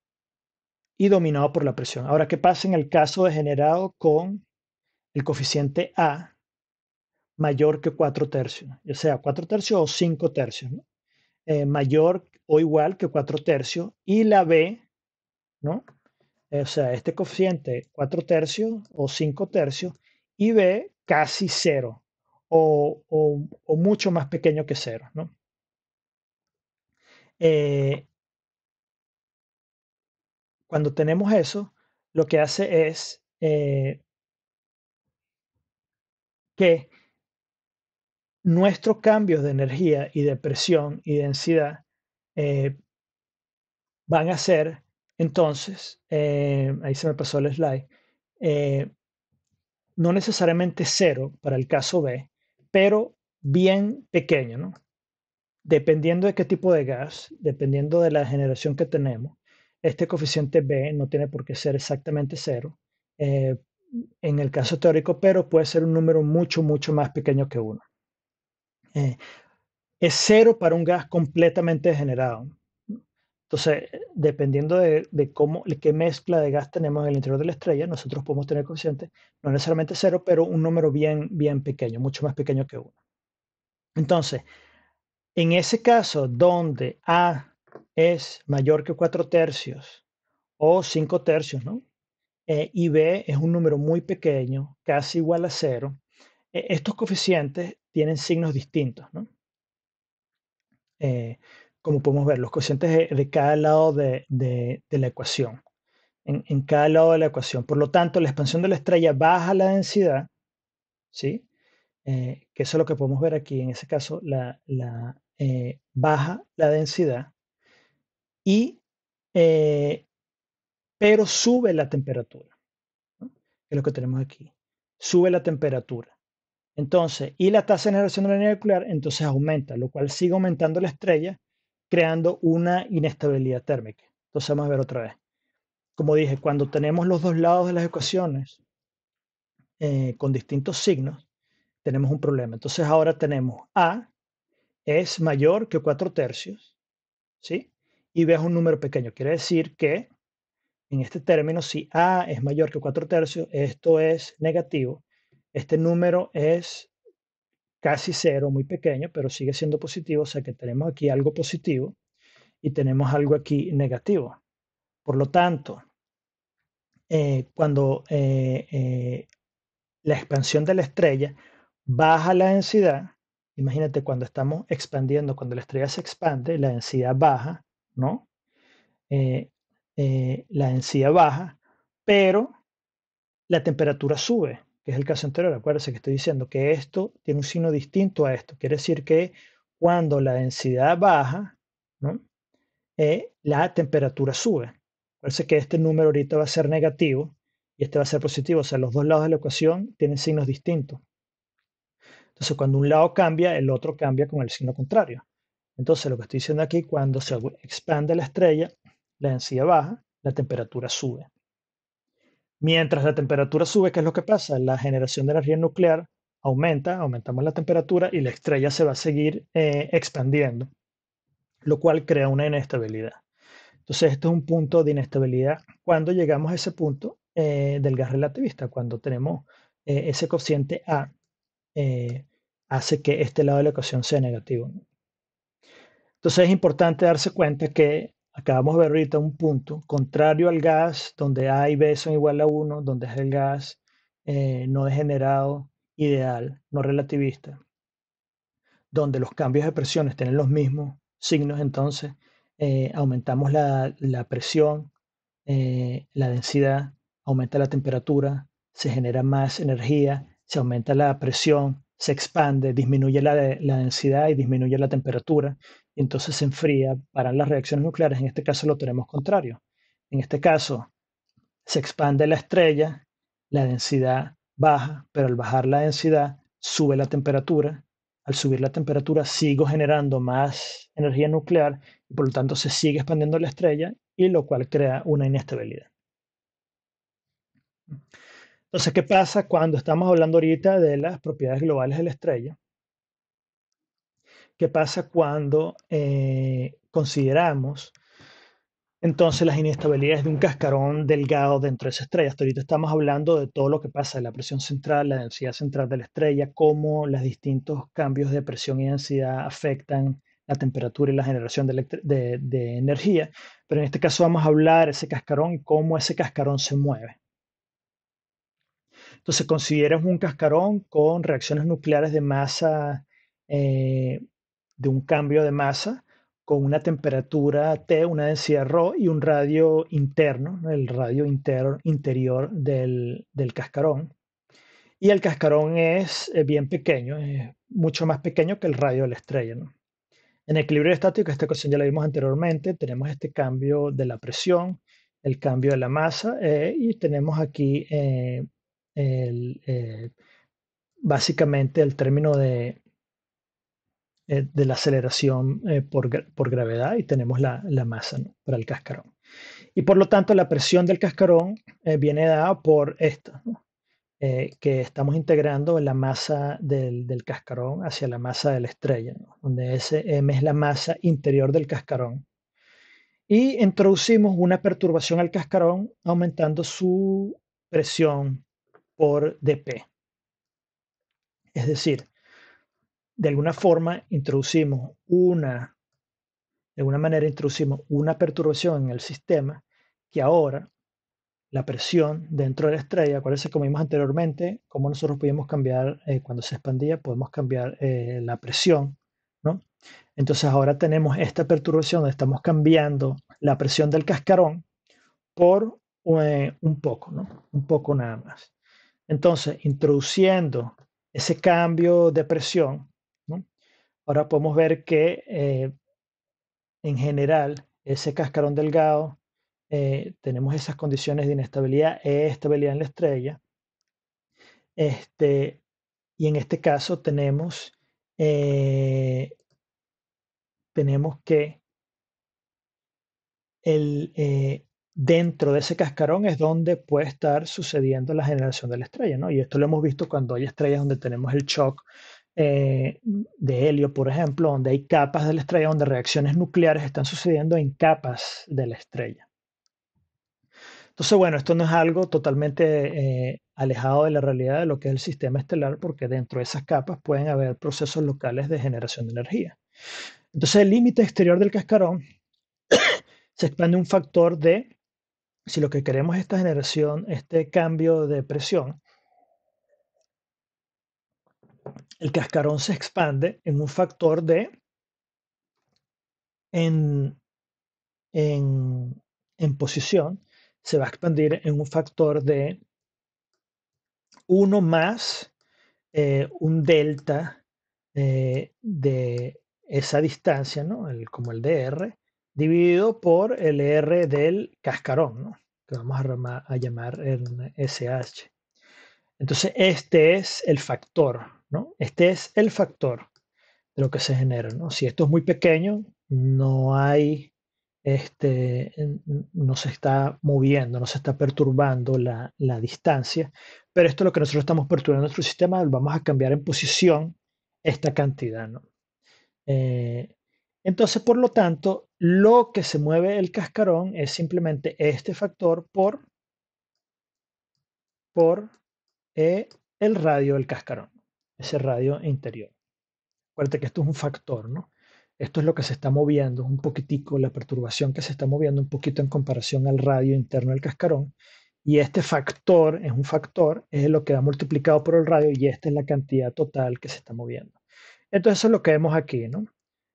y dominado por la presión. Ahora, ¿qué pasa en el caso de generado con el coeficiente A mayor que 4 tercios? O sea 4 tercios o 5 tercios, ¿no? Eh, mayor o igual que 4 tercios y la B, ¿no? Eh, o sea, este coeficiente 4 tercios o 5 tercios y B casi 0 o, mucho más pequeño que 0, ¿no? Eh, cuando tenemos eso, lo que hace es eh que nuestros cambios de energía y de presión y densidad eh, van a ser entonces, eh, ahí se me pasó el slide, no necesariamente cero para el caso B, pero bien pequeño, ¿no? Dependiendo de qué tipo de gas, dependiendo de la generación que tenemos, este coeficiente B no tiene por qué ser exactamente cero eh, en el caso teórico, pero puede ser un número mucho, mucho más pequeño que uno. Eh, es cero para un gas completamente generado. Entonces, dependiendo de, de, cómo, qué mezcla de gas tenemos en el interior de la estrella, nosotros podemos tener coeficiente, no necesariamente cero, pero un número bien, bien pequeño, mucho más pequeño que uno. Entonces, en ese caso donde A es mayor que 4 tercios o 5 tercios, ¿no? Eh, y B es un número muy pequeño, casi igual a cero, e, estos coeficientes tienen signos distintos, ¿no? Eh, como podemos ver, los coeficientes de, cada lado de, la ecuación, en, cada lado de la ecuación. Por lo tanto, la expansión de la estrella baja la densidad, ¿sí? Eh, que eso es lo que podemos ver aquí, en ese caso, la baja la densidad, y, eh, pero sube la temperatura. Es lo que tenemos aquí. Sube la temperatura. Entonces, y la tasa de generación de la energía nuclear entonces aumenta, lo cual sigue aumentando la estrella, creando una inestabilidad térmica. Entonces vamos a ver otra vez. Como dije, cuando tenemos los dos lados de las ecuaciones eh, con distintos signos, tenemos un problema. Entonces ahora tenemos A es mayor que 4 tercios, ¿sí? y B un número pequeño. Quiere decir que en este término, si A es mayor que 4 tercios, esto es negativo. Este número es casi cero, muy pequeño, pero sigue siendo positivo, o sea que tenemos aquí algo positivo y tenemos algo aquí negativo. Por lo tanto, eh, cuando eh, eh, la expansión de la estrella baja la densidad, imagínate cuando estamos expandiendo, cuando la estrella se expande, la densidad baja, ¿no? Eh, eh, la densidad baja, pero la temperatura sube, que es el caso anterior. Acuérdense que estoy diciendo que esto tiene un signo distinto a esto. Quiere decir que cuando la densidad baja, eh, la temperatura sube. Acuérdense que este número ahorita va a ser negativo y este va a ser positivo. O sea, los dos lados de la ecuación tienen signos distintos. Entonces, cuando un lado cambia, el otro cambia con el signo contrario. Entonces lo que estoy diciendo aquí, cuando se expande la estrella, la densidad baja, la temperatura sube. Mientras la temperatura sube, ¿qué es lo que pasa? La generación de energía nuclear aumenta, aumentamos la temperatura y la estrella se va a seguir eh, expandiendo, lo cual crea una inestabilidad. Entonces, este es un punto de inestabilidad cuando llegamos a ese punto eh, del gas relativista, cuando tenemos eh, ese cociente A, hace que este lado de la ecuación sea negativo. Entonces es importante darse cuenta que acabamos de ver ahorita un punto contrario al gas, donde A y B son igual a 1, donde es el gas eh, no degenerado, ideal, no relativista, donde los cambios de presiones tienen los mismos signos, entonces eh, aumentamos la, presión, eh, la densidad, aumenta la temperatura, se genera más energía, se aumenta la presión, se expande, disminuye la densidad y disminuye la temperatura entonces se enfría, para las reacciones nucleares. En este caso lo tenemos contrario. En este caso se expande la estrella, la densidad baja, pero al bajar la densidad sube la temperatura. Al subir la temperatura sigo generando más energía nuclear y por lo tanto se sigue expandiendo la estrella y lo cual crea una inestabilidad. Entonces, ¿qué pasa cuando estamos hablando ahorita de las propiedades globales de la estrella? ¿Qué pasa cuando eh, consideramos entonces las inestabilidades de un cascarón delgado dentro de esa estrella? Hasta ahorita estamos hablando de todo lo que pasa, de la presión central, la densidad central de la estrella, cómo los distintos cambios de presión y densidad afectan la temperatura y la generación de, energía, pero en este caso vamos a hablar de ese cascarón y cómo ese cascarón se mueve. Entonces consideras un cascarón con reacciones nucleares de masa eh, de un cambio de masa con una temperatura T, una densidad ρ y un radio interno, el radio interno interior del, cascarón. Y el cascarón es bien pequeño, es mucho más pequeño que el radio de la estrella. En equilibrio estático, esta cuestión ya la vimos anteriormente, tenemos este cambio de la presión, el cambio de la masa eh, y tenemos aquí eh, eh, básicamente el término de eh, de la aceleración eh, por, gravedad y tenemos la, masa para el cascarón. Y por lo tanto, la presión del cascarón eh, viene dada por esta, que estamos integrando la masa del, cascarón hacia la masa de la estrella, donde ese m es la masa interior del cascarón. Y introducimos una perturbación al cascarón aumentando su presión por dp. Es decir, de alguna forma introducimos una, de alguna manera introducimos una perturbación en el sistema que ahora la presión dentro de la estrella, acuérdense como vimos anteriormente, como nosotros pudimos cambiar, eh, cuando se expandía, podemos cambiar eh, la presión, ¿no? Entonces ahora tenemos esta perturbación donde estamos cambiando la presión del cascarón por eh, un poco, ¿no? Un poco nada más. Entonces, introduciendo ese cambio de presión, Ahora podemos ver que eh, en general ese cascarón delgado, eh, tenemos esas condiciones de inestabilidad e estabilidad en la estrella. Este, y en este caso tenemos, eh, tenemos que dentro de ese cascarón es donde puede estar sucediendo la generación de la estrella, ¿no? Y esto lo hemos visto cuando hay estrellas donde tenemos el shock eh, de helio, por ejemplo, donde hay capas de la estrella, donde reacciones nucleares están sucediendo en capas de la estrella. Entonces, bueno, esto no es algo totalmente eh, alejado de la realidad de lo que es el sistema estelar, porque dentro de esas capas pueden haber procesos locales de generación de energía. Entonces, el límite exterior del cascarón se expande un factor de, si lo que queremos es esta generación, este cambio de presión, el cascarón se expande en un factor de en, en, posición, se va a expandir en un factor de 1 más eh, un delta eh, de esa distancia, ¿no? el, como el dr, dividido por el r del cascarón, que vamos a, a llamar en SH. Entonces, este es el factor este es el factor de lo que se genera, Si esto es muy pequeño, no hay, este, no se está moviendo, no se está perturbando la, distancia, pero esto es lo que nosotros estamos perturbando en nuestro sistema, vamos a cambiar en posición esta cantidad, eh, entonces, por lo tanto, lo que se mueve el cascarón es simplemente este factor por, por eh, el radio del cascarón ese radio interior. Acuérdate que esto es un factor, ¿no? Esto es lo que se está moviendo, un poquitico, la perturbación que se está moviendo un poquito en comparación al radio interno del cascarón. Y este factor es un factor, es lo que da multiplicado por el radio y esta es la cantidad total que se está moviendo. Entonces eso es lo que vemos aquí, ¿no?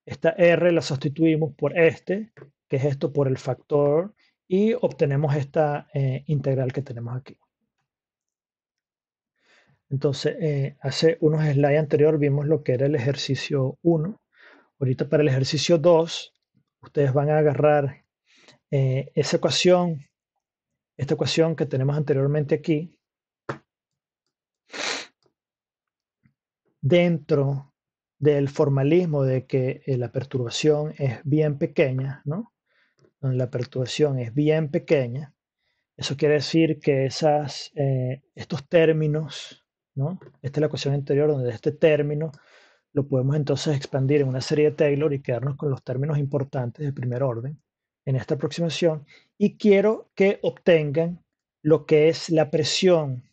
Esta R la sustituimos por este, que es esto por el factor, y obtenemos esta eh, integral que tenemos aquí. Entonces, eh, hace unos slides anterior vimos lo que era el ejercicio 1. Ahorita para el ejercicio 2, ustedes van a agarrar eh, esa ecuación, esta ecuación que tenemos anteriormente aquí, dentro del formalismo de que eh, la perturbación es bien pequeña, ¿no? la perturbación es bien pequeña, eso quiere decir que esas, estos términos esta es la ecuación anterior donde este término lo podemos entonces expandir en una serie de Taylor y quedarnos con los términos importantes de primer orden en esta aproximación. Y quiero que obtengan lo que es la presión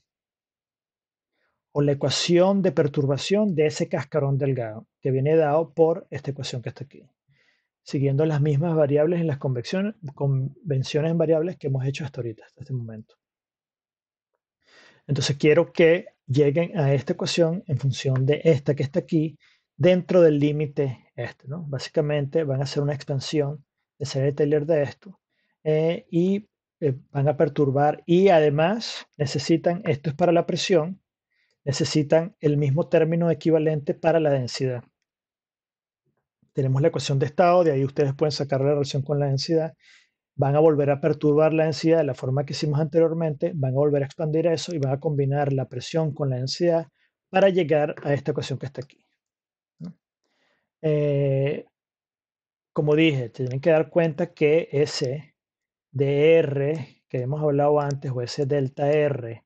o la ecuación de perturbación de ese cascarón delgado, que viene dado por esta ecuación que está aquí, siguiendo las mismas variables en las convenciones en variables que hemos hecho hasta ahorita, hasta este momento. Entonces quiero que lleguen a esta ecuación en función de esta que está aquí dentro del límite este. ¿no? Básicamente van a hacer una expansión de serie Taylor de esto eh, y eh, van a perturbar y además necesitan, esto es para la presión, necesitan el mismo término equivalente para la densidad. Tenemos la ecuación de estado, de ahí ustedes pueden sacar la relación con la densidad van a volver a perturbar la densidad de la forma que hicimos anteriormente, van a volver a expandir eso y van a combinar la presión con la densidad para llegar a esta ecuación que está aquí. Eh, como dije, tienen que dar cuenta que ese dr que hemos hablado antes, o ese delta R,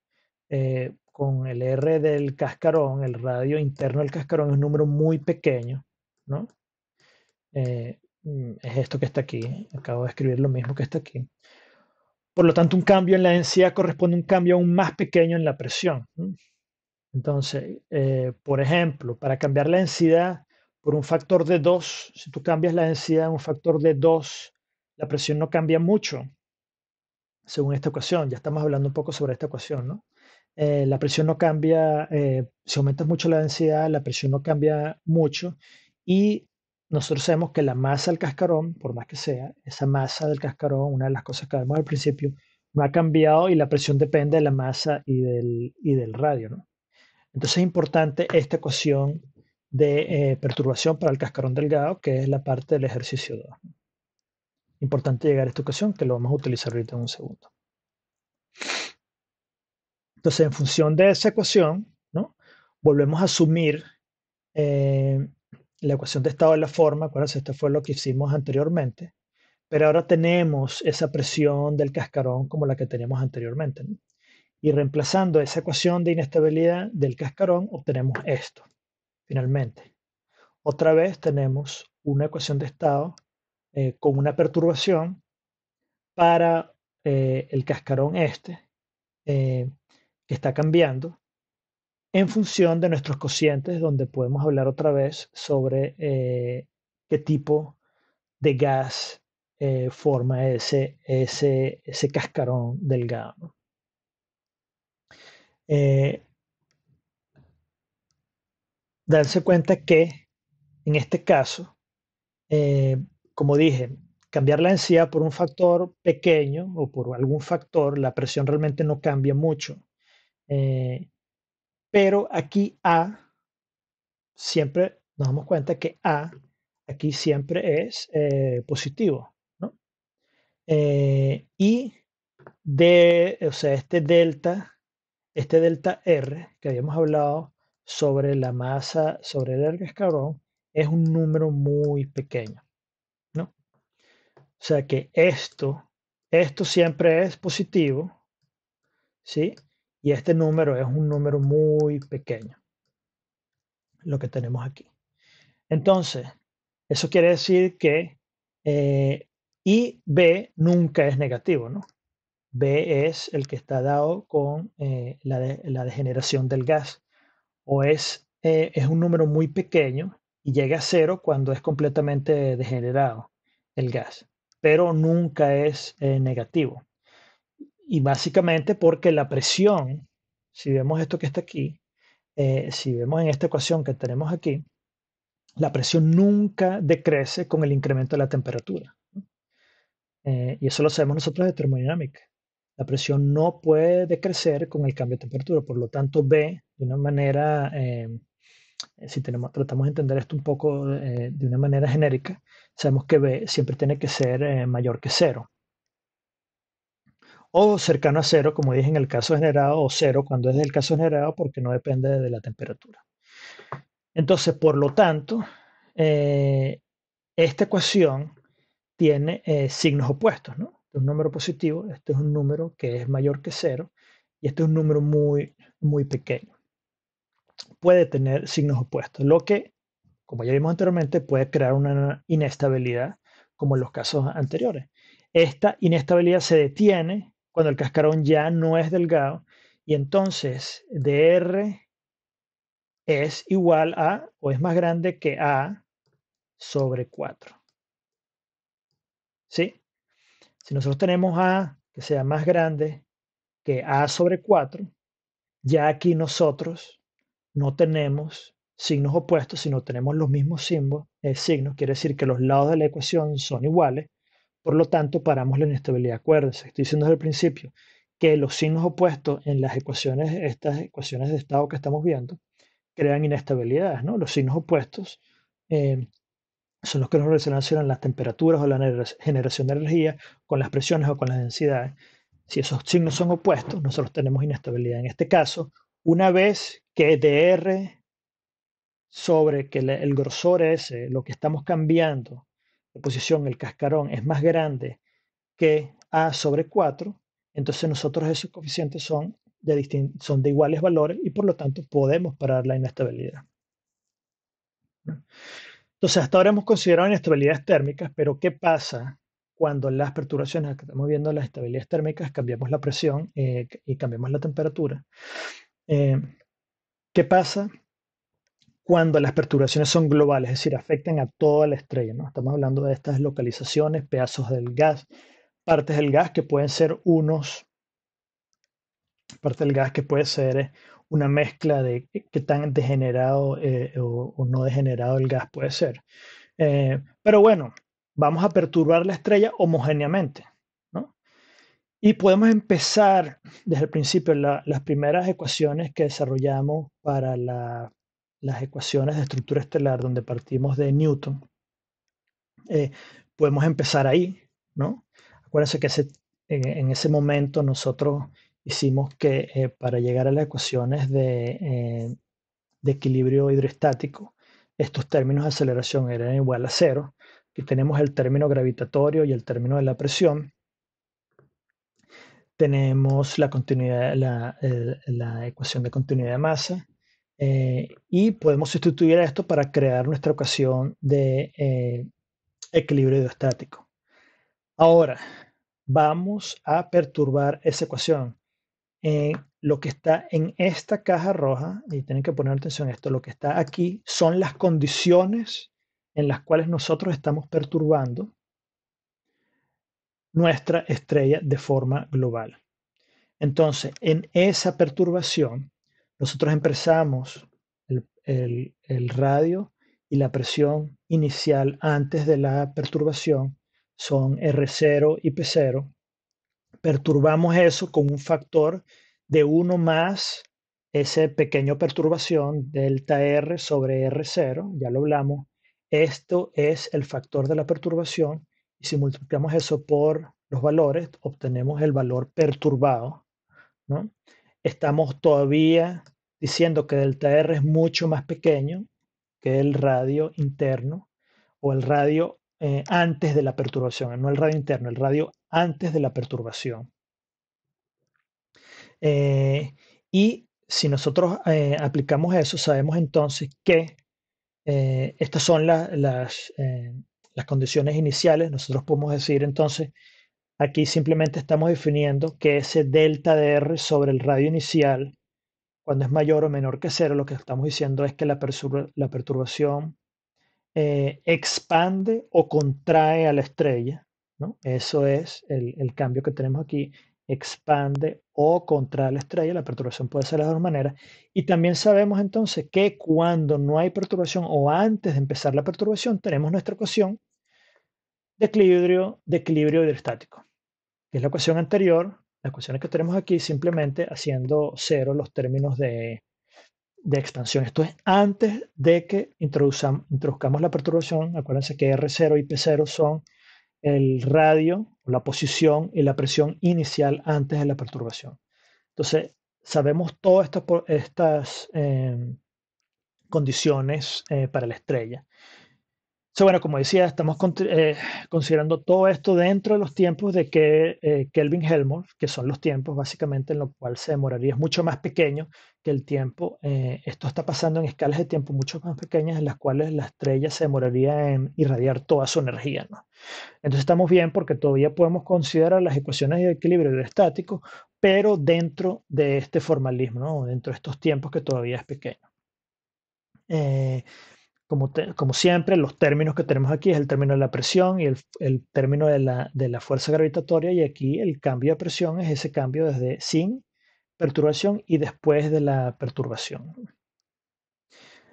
eh, con el R del cascarón, el radio interno del cascarón es un número muy pequeño, ¿no? Eh, Mm, es esto que está aquí, acabo de escribir lo mismo que está aquí. Por lo tanto, un cambio en la densidad corresponde a un cambio aún más pequeño en la presión. Entonces, eh, por ejemplo, para cambiar la densidad por un factor de 2, si tú cambias la densidad en un factor de 2, la presión no cambia mucho, según esta ecuación. Ya estamos hablando un poco sobre esta ecuación, ¿no? Eh, la presión no cambia, eh, si aumentas mucho la densidad, la presión no cambia mucho y nosotros sabemos que la masa del cascarón, por más que sea, esa masa del cascarón, una de las cosas que vemos al principio, no ha cambiado y la presión depende de la masa y del, del radio. ¿no? Entonces es importante esta ecuación de eh, perturbación para el cascarón delgado, que es la parte del ejercicio 2. Importante llegar a esta ecuación, que lo vamos a utilizar ahorita en un segundo. Entonces, en función de esa ecuación, ¿no? volvemos a asumir eh, la ecuación de estado de la forma, acuérdense, esto fue lo que hicimos anteriormente, pero ahora tenemos esa presión del cascarón como la que teníamos anteriormente. Y reemplazando esa ecuación de inestabilidad del cascarón, obtenemos esto, finalmente. Otra vez tenemos una ecuación de estado eh, con una perturbación para eh, el cascarón este, eh, que está cambiando, en función de nuestros cocientes, donde podemos hablar otra vez sobre eh, qué tipo de gas eh, forma ese, ese, cascarón delgado. Eh, darse cuenta que en este caso, como dije, cambiar la densidad por un factor pequeño o por algún factor, la presión realmente no cambia mucho. Pero aquí A, siempre nos damos cuenta que A aquí siempre es eh, positivo. ¿no? Eh, y de, o sea, este delta, este delta R que habíamos hablado sobre la masa, sobre el escarabajo, es un número muy pequeño. ¿no? O sea que esto, esto siempre es positivo. ¿sí? Y este número es un número muy pequeño, lo que tenemos aquí. Entonces, eso quiere decir que IB eh, y B nunca es negativo, ¿no? B es el que está dado con eh, la, degeneración del gas. O es, eh, es un número muy pequeño y llega a cero cuando es completamente degenerado el gas, pero nunca es negativo. Y básicamente porque la presión, si vemos esto que está aquí, eh, si vemos en esta ecuación que tenemos aquí, la presión nunca decrece con el incremento de la temperatura. Eh, y eso lo sabemos nosotros de termodinámica. La presión no puede decrecer con el cambio de temperatura, por lo tanto B, de una manera, eh, si tenemos, tratamos de entender esto un poco de una manera genérica, sabemos que B siempre tiene que ser mayor que cero o cercano a cero, como dije en el caso generado, o cero cuando es del caso generado, porque no depende de la temperatura. Entonces, por lo tanto, eh, esta ecuación tiene eh, signos opuestos, ¿no? Este es un número positivo, este es un número que es mayor que cero, y este es un número muy, muy pequeño. Puede tener signos opuestos, lo que, como ya vimos anteriormente, puede crear una inestabilidad, como en los casos anteriores. Esta inestabilidad se detiene cuando el cascarón ya no es delgado, y entonces dr es igual a o es más grande que a sobre 4. ¿Sí? Si nosotros tenemos a que sea más grande que a sobre 4, ya aquí nosotros no tenemos signos opuestos, sino tenemos los mismos símbolos, eh, signos, quiere decir que los lados de la ecuación son iguales, por lo tanto, paramos la inestabilidad. Acuérdense, estoy diciendo desde el principio que los signos opuestos en las ecuaciones, estas ecuaciones de estado que estamos viendo, crean inestabilidades, ¿no? Los signos opuestos eh, son los que nos relacionan las temperaturas o la generación de energía con las presiones o con las densidades. Si esos signos son opuestos, nosotros tenemos inestabilidad. En este caso, una vez que dr sobre que el grosor es lo que estamos cambiando posición, el cascarón, es más grande que A sobre 4, entonces nosotros esos coeficientes son de, son de iguales valores y por lo tanto podemos parar la inestabilidad. Entonces, hasta ahora hemos considerado inestabilidades térmicas, pero ¿qué pasa cuando las perturbaciones que estamos viendo, las estabilidades térmicas, cambiamos la presión eh, y cambiamos la temperatura? Eh, ¿Qué pasa cuando las perturbaciones son globales, es decir, afectan a toda la estrella. ¿no? Estamos hablando de estas localizaciones, pedazos del gas, partes del gas que pueden ser unos, parte del gas que puede ser eh, una mezcla de qué tan degenerado eh, o, no degenerado el gas puede ser. Eh, pero bueno, vamos a perturbar la estrella homogéneamente. ¿no? Y podemos empezar desde el principio las primeras ecuaciones que desarrollamos para la las ecuaciones de estructura estelar donde partimos de Newton, eh, podemos empezar ahí, ¿no? Acuérdense que en, ese momento nosotros hicimos que eh, para llegar a las ecuaciones de, eh, equilibrio hidrostático, estos términos de aceleración eran igual a cero. que tenemos el término gravitatorio y el término de la presión. Tenemos la, continuidad, la ecuación de continuidad de masa eh, y podemos sustituir esto para crear nuestra ocasión de eh, equilibrio estático Ahora, vamos a perturbar esa ecuación. Eh, lo que está en esta caja roja, y tienen que poner atención a esto, lo que está aquí son las condiciones en las cuales nosotros estamos perturbando nuestra estrella de forma global. Entonces, en esa perturbación, nosotros empezamos el, radio y la presión inicial antes de la perturbación son R0 y P0. Perturbamos eso con un factor de 1 más ese pequeño perturbación delta R sobre R0, ya lo hablamos. Esto es el factor de la perturbación y si multiplicamos eso por los valores, obtenemos el valor perturbado. ¿no? estamos todavía diciendo que delta R es mucho más pequeño que el radio interno o el radio eh, antes de la perturbación, no el radio interno, el radio antes de la perturbación. Eh, y si nosotros eh, aplicamos eso, sabemos entonces que estas son las, las condiciones iniciales. Nosotros podemos decir entonces Aquí simplemente estamos definiendo que ese delta de R sobre el radio inicial, cuando es mayor o menor que cero, lo que estamos diciendo es que la, la perturbación eh, expande o contrae a la estrella. Eso es el, cambio que tenemos aquí expande o contrae a la estrella, la perturbación puede ser de las dos maneras. Y también sabemos entonces que cuando no hay perturbación o antes de empezar la perturbación, tenemos nuestra ecuación de equilibrio, de equilibrio hidrostático es la ecuación anterior, las ecuaciones que tenemos aquí, simplemente haciendo cero los términos de, expansión. Esto es antes de que introduzcamos la perturbación. Acuérdense que R0 y P0 son el radio, la posición y la presión inicial antes de la perturbación. Entonces, sabemos todas estas, estas em, condiciones eh, para la estrella bueno, como decía, estamos eh, considerando todo esto dentro de los tiempos de que eh, Kelvin Helmholtz, que son los tiempos básicamente en los cuales se demoraría, es mucho más pequeño que el tiempo. Eh, esto está pasando en escalas de tiempo mucho más pequeñas en las cuales la estrella se demoraría en irradiar toda su energía. ¿no? Entonces estamos bien porque todavía podemos considerar las ecuaciones de equilibrio estático, pero dentro de este formalismo, ¿no? dentro de estos tiempos que todavía es pequeño. Eh, como, siempre, los términos que tenemos aquí es el término de la presión y el, término de la, fuerza gravitatoria, y aquí el cambio de presión es ese cambio desde sin perturbación y después de la perturbación.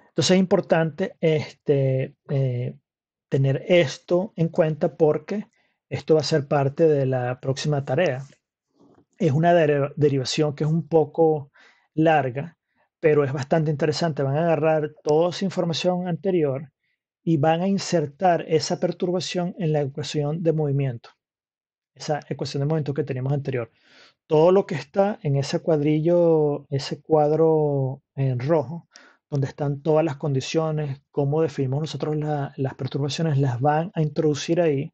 Entonces es importante este, eh, tener esto en cuenta porque esto va a ser parte de la próxima tarea. Es una derivación que es un poco larga, pero es bastante interesante. Van a agarrar toda esa información anterior y van a insertar esa perturbación en la ecuación de movimiento, esa ecuación de movimiento que teníamos anterior. Todo lo que está en ese cuadrillo, ese cuadro en rojo, donde están todas las condiciones, cómo definimos nosotros las perturbaciones, las van a introducir ahí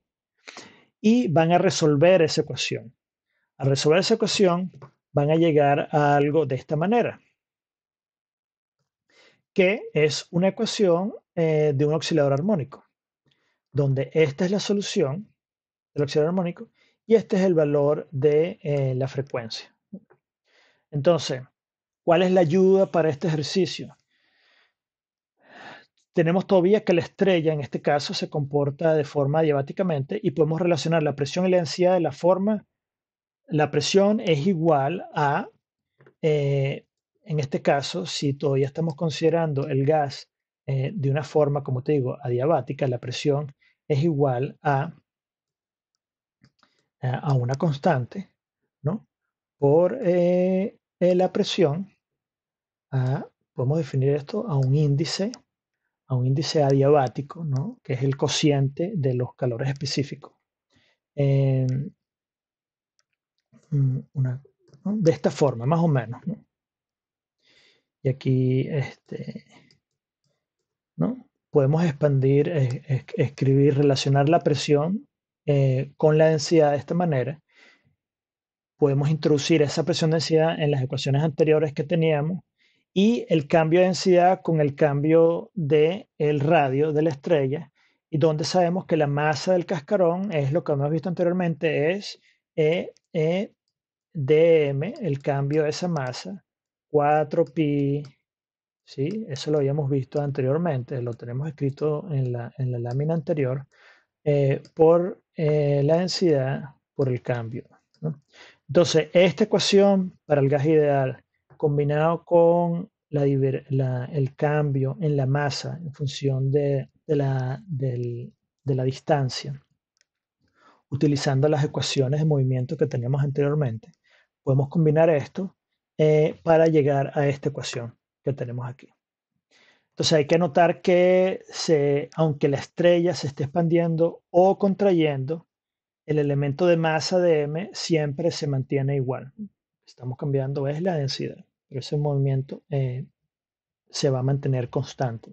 y van a resolver esa ecuación. Al resolver esa ecuación, van a llegar a algo de esta manera que es una ecuación eh, de un oscilador armónico, donde esta es la solución del oscilador armónico y este es el valor de eh, la frecuencia. Entonces, ¿cuál es la ayuda para este ejercicio? Tenemos todavía que la estrella en este caso se comporta de forma diabáticamente y podemos relacionar la presión y la densidad de la forma. La presión es igual a eh, en este caso, si todavía estamos considerando el gas eh, de una forma, como te digo, adiabática, la presión es igual a, a una constante, ¿no? Por eh, eh, la presión, podemos definir esto a un índice, a un índice adiabático, ¿no? Que es el cociente de los calores específicos. Em, mm, de esta forma, más o menos, ¿no? Y aquí, este, ¿no? Podemos expandir, escribir, relacionar la presión eh, con la densidad de esta manera. Podemos introducir esa presión de densidad en las ecuaciones anteriores que teníamos y el cambio de densidad con el cambio del el radio de la estrella y donde sabemos que la masa del cascarón es lo que hemos visto anteriormente, es e, e dm, el cambio de esa masa, 4pi, ¿sí? eso lo habíamos visto anteriormente, lo tenemos escrito en la, lámina anterior, eh, por eh, la densidad por el cambio. Entonces, esta ecuación para el gas ideal combinado con la, el cambio en la masa en función de, la, de la distancia, utilizando las ecuaciones de movimiento que teníamos anteriormente, podemos combinar esto eh, para llegar a esta ecuación que tenemos aquí. Entonces hay que notar que aunque la estrella se esté expandiendo o contrayendo, el elemento de masa de M siempre se mantiene igual. estamos cambiando es la densidad, pero ese movimiento eh, se va a mantener constante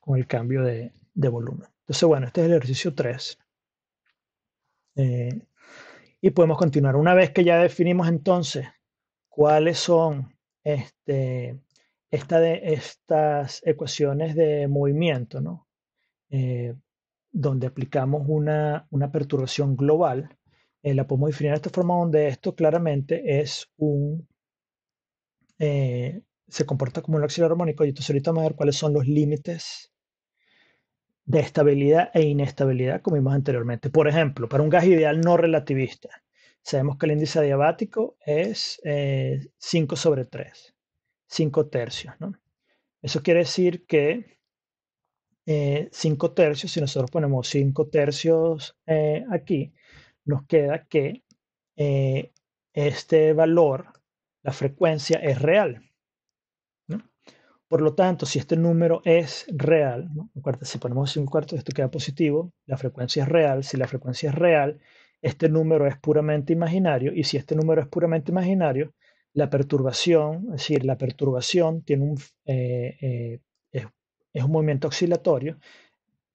con el cambio de, volumen. Entonces, bueno, este es el ejercicio 3. Eh, y podemos continuar. Una vez que ya definimos entonces cuáles son este, esta de, estas ecuaciones de movimiento, ¿no? Eh, donde aplicamos una, una perturbación global, eh, la podemos definir de esta forma donde esto claramente es un... Eh, se comporta como un auxiliar armónico y entonces ahorita vamos a ver cuáles son los límites de estabilidad e inestabilidad como vimos anteriormente. Por ejemplo, para un gas ideal no relativista, Sabemos que el índice adiabático es 5 eh, sobre 3, 5 tercios. Eso quiere decir que 5 eh, tercios, si nosotros ponemos 5 tercios eh, aquí, nos queda que este valor, la frecuencia, es real. Por lo tanto, si este número es real, si ponemos 5 cuartos, esto queda positivo, la frecuencia es real, si la frecuencia es real, este número es puramente imaginario y si este número es puramente imaginario, la perturbación, es decir, la perturbación tiene un, eh, eh, es, un movimiento oscilatorio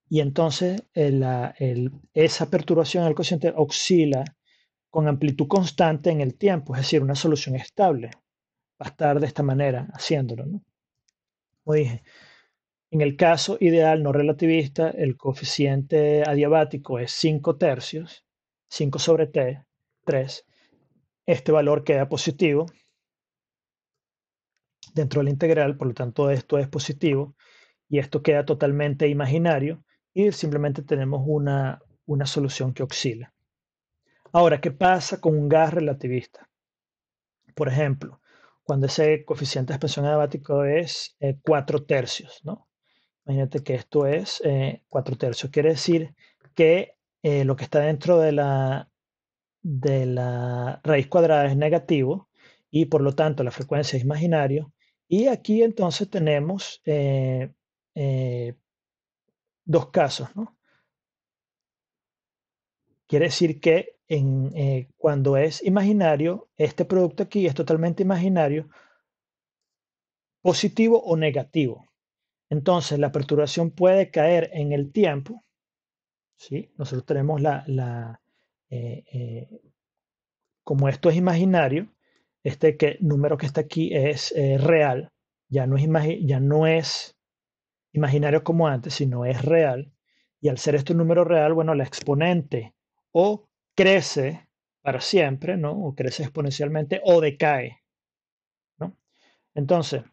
y entonces eh, esa perturbación en el cociente oscila con amplitud constante en el tiempo, es decir, una solución estable. Va a estar de esta manera haciéndolo. ¿no? Como dije, en el caso ideal no relativista, el coeficiente adiabático es 5 tercios 5 sobre t, 3, este valor queda positivo dentro de la integral, por lo tanto esto es positivo y esto queda totalmente imaginario y simplemente tenemos una, una solución que oscila. Ahora, ¿qué pasa con un gas relativista? Por ejemplo, cuando ese coeficiente de expansión adiabático es 4 eh, tercios, ¿no? Imagínate que esto es 4 eh, tercios. Quiere decir que eh, lo que está dentro de la, de la raíz cuadrada es negativo y por lo tanto la frecuencia es imaginario. Y aquí entonces tenemos eh, eh, dos casos. ¿no? Quiere decir que en, cuando es imaginario, este producto aquí es totalmente imaginario, positivo o negativo. Entonces la perturbación puede caer en el tiempo nosotros tenemos la... Eh, eh, como esto es imaginario, este que, número que está aquí es eh, real, ya no es, ya no es imaginario como antes, sino es real. Y al ser este un número real, bueno, la exponente o crece para siempre, ¿no? O crece exponencialmente o decae, ¿no? Entonces,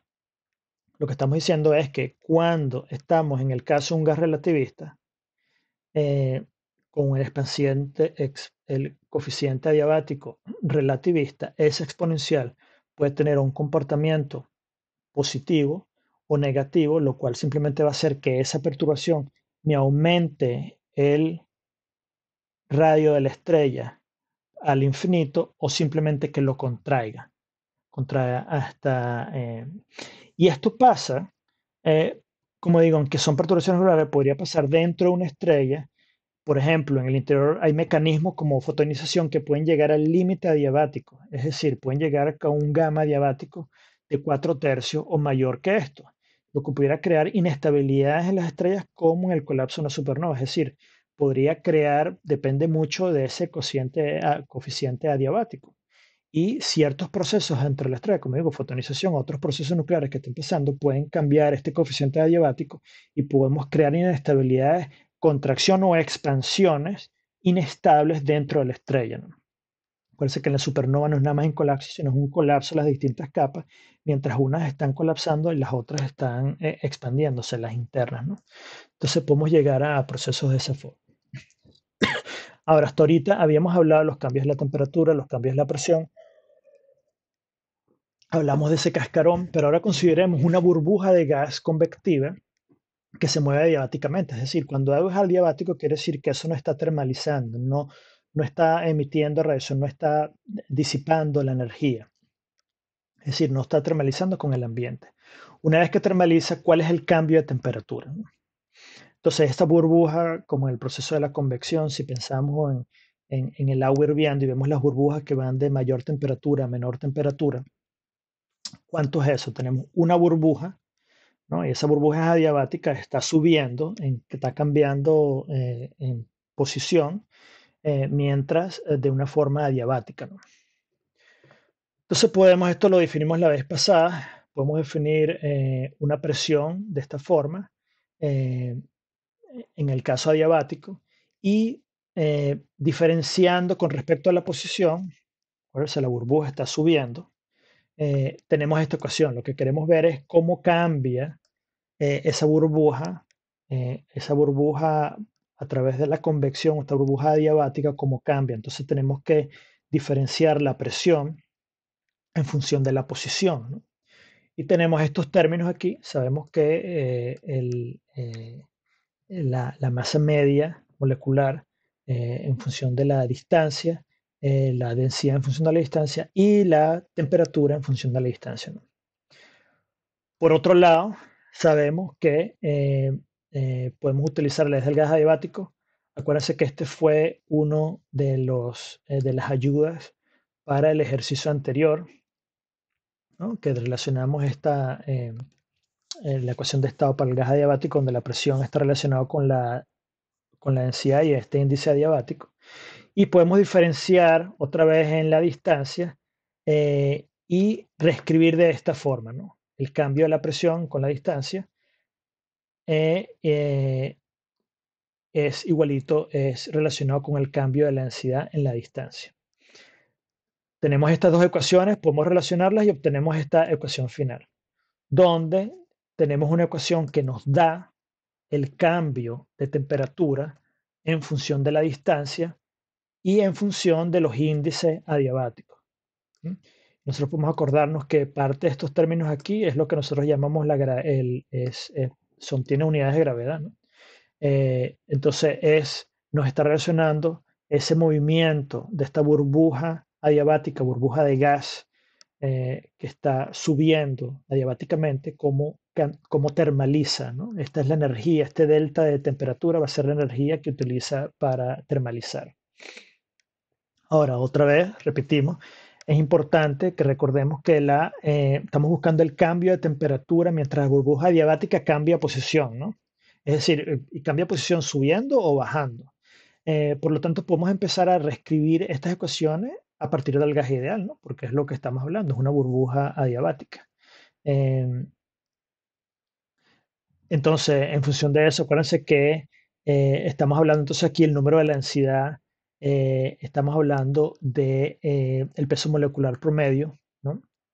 lo que estamos diciendo es que cuando estamos en el caso de un gas relativista, eh, con el expansiente, el coeficiente adiabático relativista es exponencial, puede tener un comportamiento positivo o negativo, lo cual simplemente va a hacer que esa perturbación me aumente el radio de la estrella al infinito o simplemente que lo contraiga, contraiga hasta... Eh, y esto pasa eh, como digo, que son perturbaciones rurales, podría pasar dentro de una estrella. Por ejemplo, en el interior hay mecanismos como fotonización que pueden llegar al límite adiabático, es decir, pueden llegar a un gamma adiabático de 4 tercios o mayor que esto, lo que pudiera crear inestabilidades en las estrellas como en el colapso de una supernova, es decir, podría crear, depende mucho de ese ah, coeficiente adiabático y ciertos procesos dentro de la estrella, como digo, fotonización, otros procesos nucleares que están empezando pueden cambiar este coeficiente adiabático y podemos crear inestabilidades, contracción o expansiones inestables dentro de la estrella. ¿no? Parece que en la supernova no es nada más un colapso, sino es un colapso de las distintas capas, mientras unas están colapsando y las otras están eh, expandiéndose, las internas. ¿no? Entonces podemos llegar a procesos de esa forma. Ahora, hasta ahorita habíamos hablado de los cambios de la temperatura, los cambios de la presión, hablamos de ese cascarón, pero ahora consideremos una burbuja de gas convectiva que se mueve diabáticamente Es decir, cuando algo es diabático quiere decir que eso no está termalizando, no, no está emitiendo radiación, no está disipando la energía. Es decir, no está termalizando con el ambiente. Una vez que termaliza, ¿cuál es el cambio de temperatura? Entonces, esta burbuja, como en el proceso de la convección, si pensamos en, en, en el agua hirviendo y vemos las burbujas que van de mayor temperatura a menor temperatura, ¿Cuánto es eso? Tenemos una burbuja, ¿no? Y esa burbuja adiabática está subiendo, está cambiando eh, en posición, eh, mientras eh, de una forma adiabática, Entonces podemos, esto lo definimos la vez pasada, podemos definir una presión de esta forma, en el caso adiabático, y diferenciando con respecto a la posición, ¿verdad? la burbuja está subiendo, eh, tenemos esta ecuación Lo que queremos ver es cómo cambia eh, esa burbuja, eh, esa burbuja a través de la convección, esta burbuja diabática, cómo cambia. Entonces tenemos que diferenciar la presión en función de la posición. Y tenemos estos términos aquí. Sabemos que el, la, masa media molecular en función de la distancia eh, la densidad en función de la distancia y la temperatura en función de la distancia. Por otro lado, sabemos que eh, eh, podemos utilizar la del gas adiabático. Acuérdense que este fue uno de, los, de las ayudas para el ejercicio anterior, que relacionamos esta, la ecuación de estado para el gas adiabático, donde la presión está relacionada con la, con la densidad y este índice adiabático y podemos diferenciar otra vez en la distancia eh, y reescribir de esta forma, El cambio de la presión con la distancia eh, eh, es igualito, es relacionado con el cambio de la densidad en la distancia. Tenemos estas dos ecuaciones, podemos relacionarlas y obtenemos esta ecuación final, donde tenemos una ecuación que nos da el cambio de temperatura en función de la distancia y en función de los índices adiabáticos. Nosotros podemos acordarnos que parte de estos términos aquí es lo que nosotros llamamos la el, es, eh, son, tiene unidades de gravedad. Eh, entonces es, nos está relacionando ese movimiento de esta burbuja adiabática, burbuja de gas eh, que está subiendo adiabáticamente, como, como termaliza. Esta es la energía, este delta de temperatura va a ser la energía que utiliza para termalizar. Ahora, otra vez, repetimos, es importante que recordemos que la, eh, estamos buscando el cambio de temperatura mientras la burbuja adiabática cambia posición, ¿no? Es decir, eh, cambia posición subiendo o bajando. Eh, por lo tanto, podemos empezar a reescribir estas ecuaciones a partir del gas ideal, ¿no? Porque es lo que estamos hablando, es una burbuja adiabática. Em, entonces, en función de eso, acuérdense que estamos hablando entonces aquí el número de la densidad eh, estamos hablando del de, eh, peso molecular promedio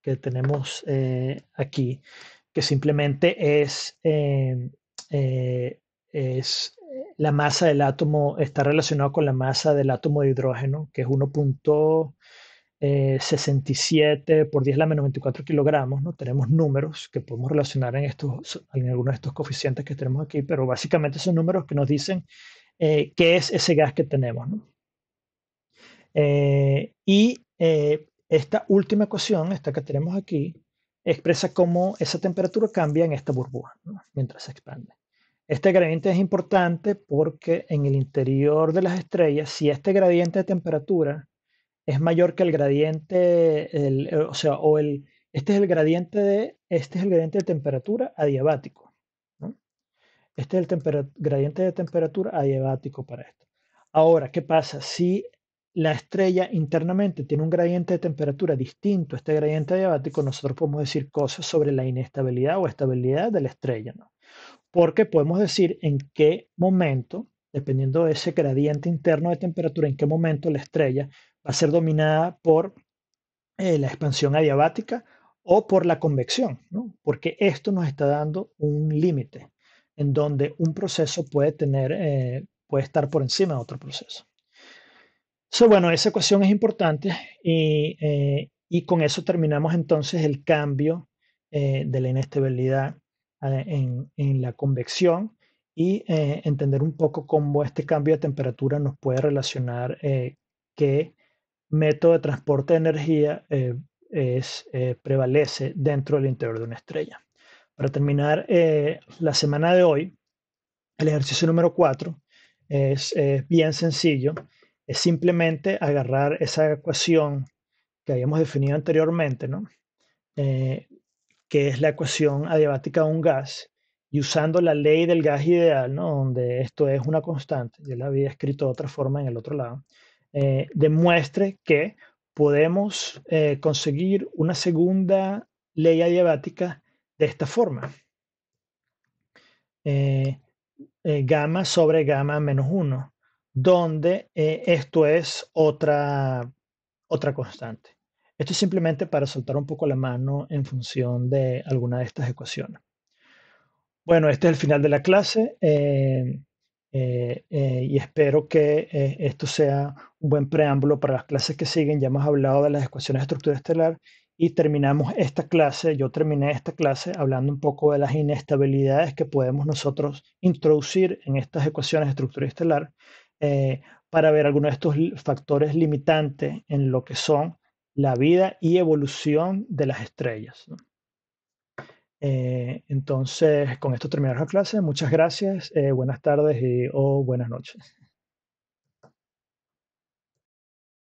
que tenemos eh, aquí, que simplemente es, la masa del átomo, está relacionado con la masa del átomo de hidrógeno, que es 1.67 por 10 la menos 24 kilogramos, ¿no? Tenemos números que podemos relacionar en, estos, en algunos de estos coeficientes que tenemos aquí, pero básicamente son números que nos dicen qué es ese gas que tenemos, ¿no? Eh, y eh, esta última ecuación, esta que tenemos aquí, expresa cómo esa temperatura cambia en esta burbuja mientras se expande. Este gradiente es importante porque en el interior de las estrellas, si este gradiente de temperatura es mayor que el gradiente, eh, o sea, o el, este es el gradiente de, este es el gradiente de temperatura adiabático. Este es el gradiente de temperatura adiabático para esto. Ahora, ¿qué pasa si la estrella internamente tiene un gradiente de temperatura distinto a este gradiente adiabático, nosotros podemos decir cosas sobre la inestabilidad o estabilidad de la estrella, ¿no? Porque podemos decir en qué momento, dependiendo de ese gradiente interno de temperatura, en qué momento la estrella va a ser dominada por eh, la expansión adiabática o por la convección, ¿no? Porque esto nos está dando un límite en donde un proceso puede tener, eh, puede estar por encima de otro proceso. So, bueno, esa ecuación es importante y, eh, y con eso terminamos entonces el cambio eh, de la inestabilidad eh, en, en, la convección y entender un poco cómo este cambio de temperatura nos puede relacionar qué método de transporte de energía prevalece dentro del interior de una estrella. Para terminar la semana de hoy, el ejercicio número 4 es bien sencillo es simplemente agarrar esa ecuación que habíamos definido anteriormente, eh, que es la ecuación adiabática de un gas, y usando la ley del gas ideal, donde esto es una constante, ya la había escrito de otra forma en el otro lado, eh, demuestre que podemos eh, conseguir una segunda ley adiabática de esta forma. gamma sobre gamma menos 1 donde eh, esto es otra, constante. Esto es simplemente para soltar un poco la mano en función de alguna de estas ecuaciones. Bueno, este es el final de la clase eh, eh, y espero que esto sea un buen preámbulo para las clases que siguen. Ya hemos hablado de las ecuaciones de estructura estelar y terminamos esta clase, yo terminé esta clase hablando un poco de las inestabilidades que podemos nosotros introducir en estas ecuaciones de estructura estelar eh, para ver algunos de estos factores limitantes en lo que son la vida y evolución de las estrellas. Eh, entonces, con esto terminamos la clase. Muchas gracias, eh, buenas tardes o oh, buenas noches.